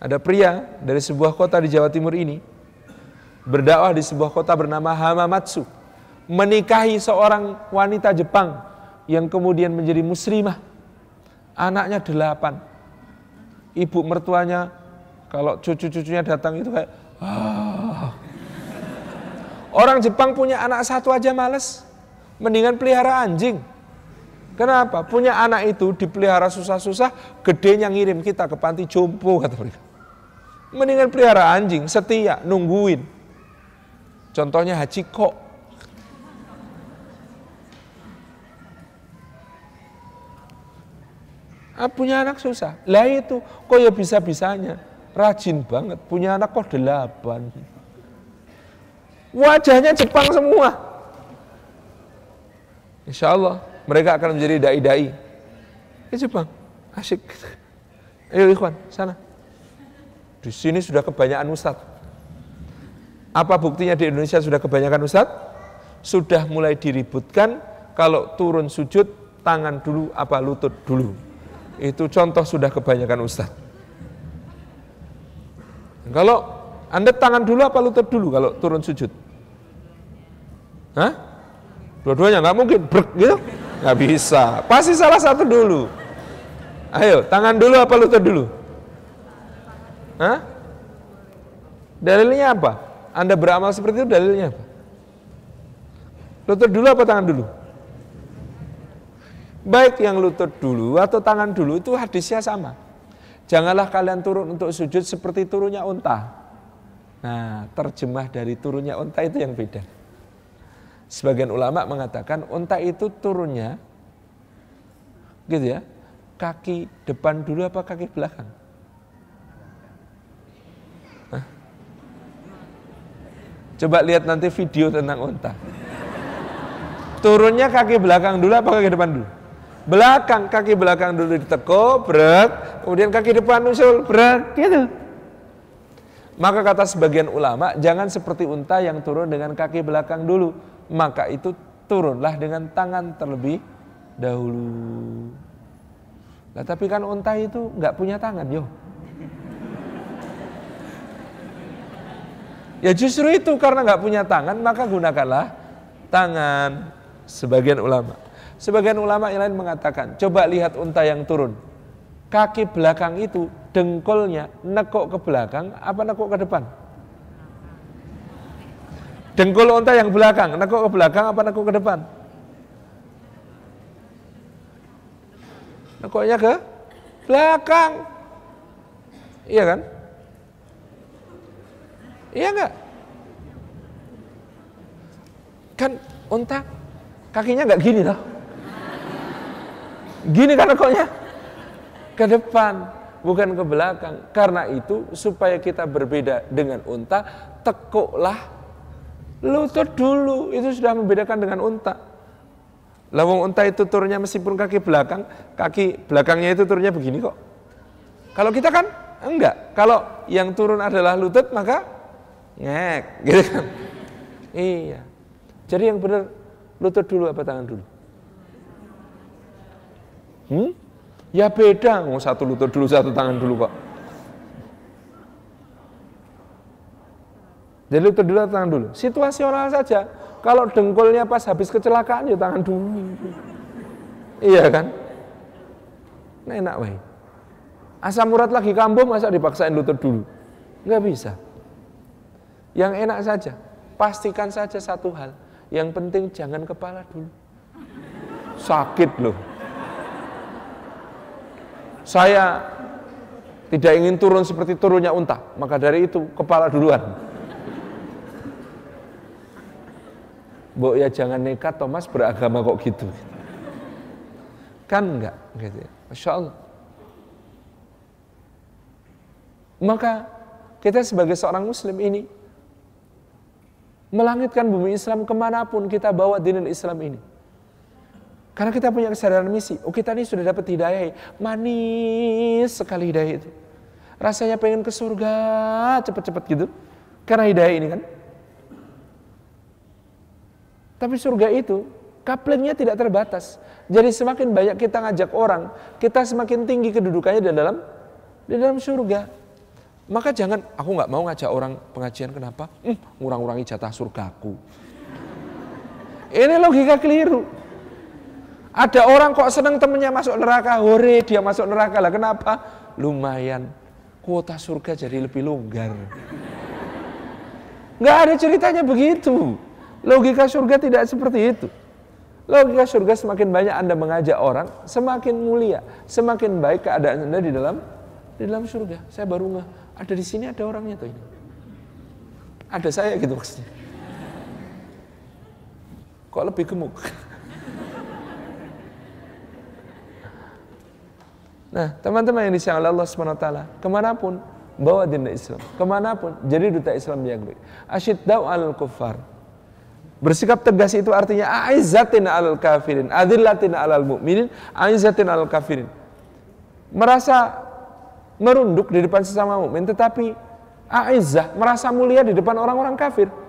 Ada pria dari sebuah kota di Jawa Timur ini berdakwah di sebuah kota bernama Hamamatsu menikahi seorang wanita Jepang yang kemudian menjadi muslimah. Anaknya delapan. Ibu mertuanya kalau cucu-cucunya datang itu kayak ah. Orang Jepang punya anak satu aja males. Mendingan pelihara anjing. Kenapa? Punya anak itu dipelihara susah-susah, gedenya ngirim kita ke panti jompo kata mereka. Mendingan pelihara anjing, setia, nungguin. Contohnya Haji Kok Ah, punya anak susah. Lah itu, kok ya bisa-bisanya. Rajin banget, punya anak kok delapan. Wajahnya Jepang semua. Insya Allah, mereka akan menjadi da'i-da'i. Ya Jepang, asik. Ayo ikhwan, sana. Di sini sudah kebanyakan ustad, Apa buktinya di Indonesia sudah kebanyakan ustad, Sudah mulai diributkan kalau turun sujud tangan dulu apa lutut dulu itu contoh sudah kebanyakan ustadz. Kalau Anda tangan dulu apa lutut dulu kalau turun sujud? Hah? Dua-duanya nggak mungkin brek gitu, nggak bisa. Pasti salah satu dulu. Ayo, tangan dulu apa lutut dulu? Hah? Dalilnya apa? Anda beramal seperti itu dalilnya apa? Lutut dulu apa tangan dulu? Baik yang lutut dulu atau tangan dulu itu hadisnya sama. Janganlah kalian turun untuk sujud seperti turunnya unta. Nah, terjemah dari turunnya unta itu yang beda. Sebagian ulama mengatakan unta itu turunnya gitu ya. Kaki depan dulu apa kaki belakang? Coba lihat nanti video tentang unta. Turunnya kaki belakang dulu apa kaki depan dulu? belakang kaki belakang dulu ditekuk berat kemudian kaki depan usul berat gitu maka kata sebagian ulama jangan seperti unta yang turun dengan kaki belakang dulu maka itu turunlah dengan tangan terlebih dahulu nah tapi kan unta itu nggak punya tangan yo Ya justru itu karena nggak punya tangan maka gunakanlah tangan sebagian ulama. Sebagian ulama yang lain mengatakan, coba lihat unta yang turun. Kaki belakang itu dengkolnya nekuk ke belakang apa nekuk ke depan? Dengkul unta yang belakang, nekuk ke belakang apa nekuk ke depan? Nekuknya ke belakang. Iya kan? Iya enggak? Kan unta kakinya enggak gini loh. Gini kan rokoknya? Ke depan, bukan ke belakang. Karena itu supaya kita berbeda dengan unta, tekuklah lutut dulu. Itu sudah membedakan dengan unta. Lawang unta itu turunnya meskipun kaki belakang, kaki belakangnya itu turunnya begini kok. Kalau kita kan enggak. Kalau yang turun adalah lutut maka ngek gitu kan. Iya. Jadi yang benar lutut dulu apa tangan dulu? Hmm? Ya beda, mau oh, satu lutut dulu, satu tangan dulu pak. Jadi lutut dulu, tangan dulu. Situasional saja. Kalau dengkulnya pas habis kecelakaan, ya tangan dulu. Iya kan? Nah, enak weh. Asam urat lagi kambuh, masa dipaksain lutut dulu? Enggak bisa. Yang enak saja. Pastikan saja satu hal. Yang penting jangan kepala dulu. Sakit loh saya tidak ingin turun seperti turunnya unta, maka dari itu kepala duluan. Mbok ya jangan nekat Thomas beragama kok gitu. Kan enggak gitu. Ya. Masya Allah. Maka kita sebagai seorang muslim ini melangitkan bumi Islam kemanapun kita bawa dinul Islam ini. Karena kita punya kesadaran misi. Oh kita ini sudah dapat hidayah. Manis sekali hidayah itu. Rasanya pengen ke surga cepat-cepat gitu. Karena hidayah ini kan. Tapi surga itu kaplingnya tidak terbatas. Jadi semakin banyak kita ngajak orang, kita semakin tinggi kedudukannya di dalam di dalam surga. Maka jangan, aku nggak mau ngajak orang pengajian kenapa? Hmm, ngurang-ngurangi jatah surgaku. Ini logika keliru. Ada orang kok seneng temennya masuk neraka, hore dia masuk neraka lah. Kenapa? Lumayan, kuota surga jadi lebih longgar. Nggak ada ceritanya begitu. Logika surga tidak seperti itu. Logika surga semakin banyak Anda mengajak orang, semakin mulia, semakin baik keadaan Anda di dalam di dalam surga. Saya baru nggak ada di sini ada orangnya tuh ini. Ada saya gitu maksudnya. Kok lebih gemuk? Nah, teman-teman yang disayang oleh Allah SWT, kemanapun bawa dinda Islam, kemanapun jadi duta Islam yang baik. Asyiddau al kuffar. Bersikap tegas itu artinya aizatin al kafirin, adillatin al mu'minin, aizatin al kafirin. Merasa merunduk di depan sesama mukmin tetapi aizah merasa mulia di depan orang-orang kafir.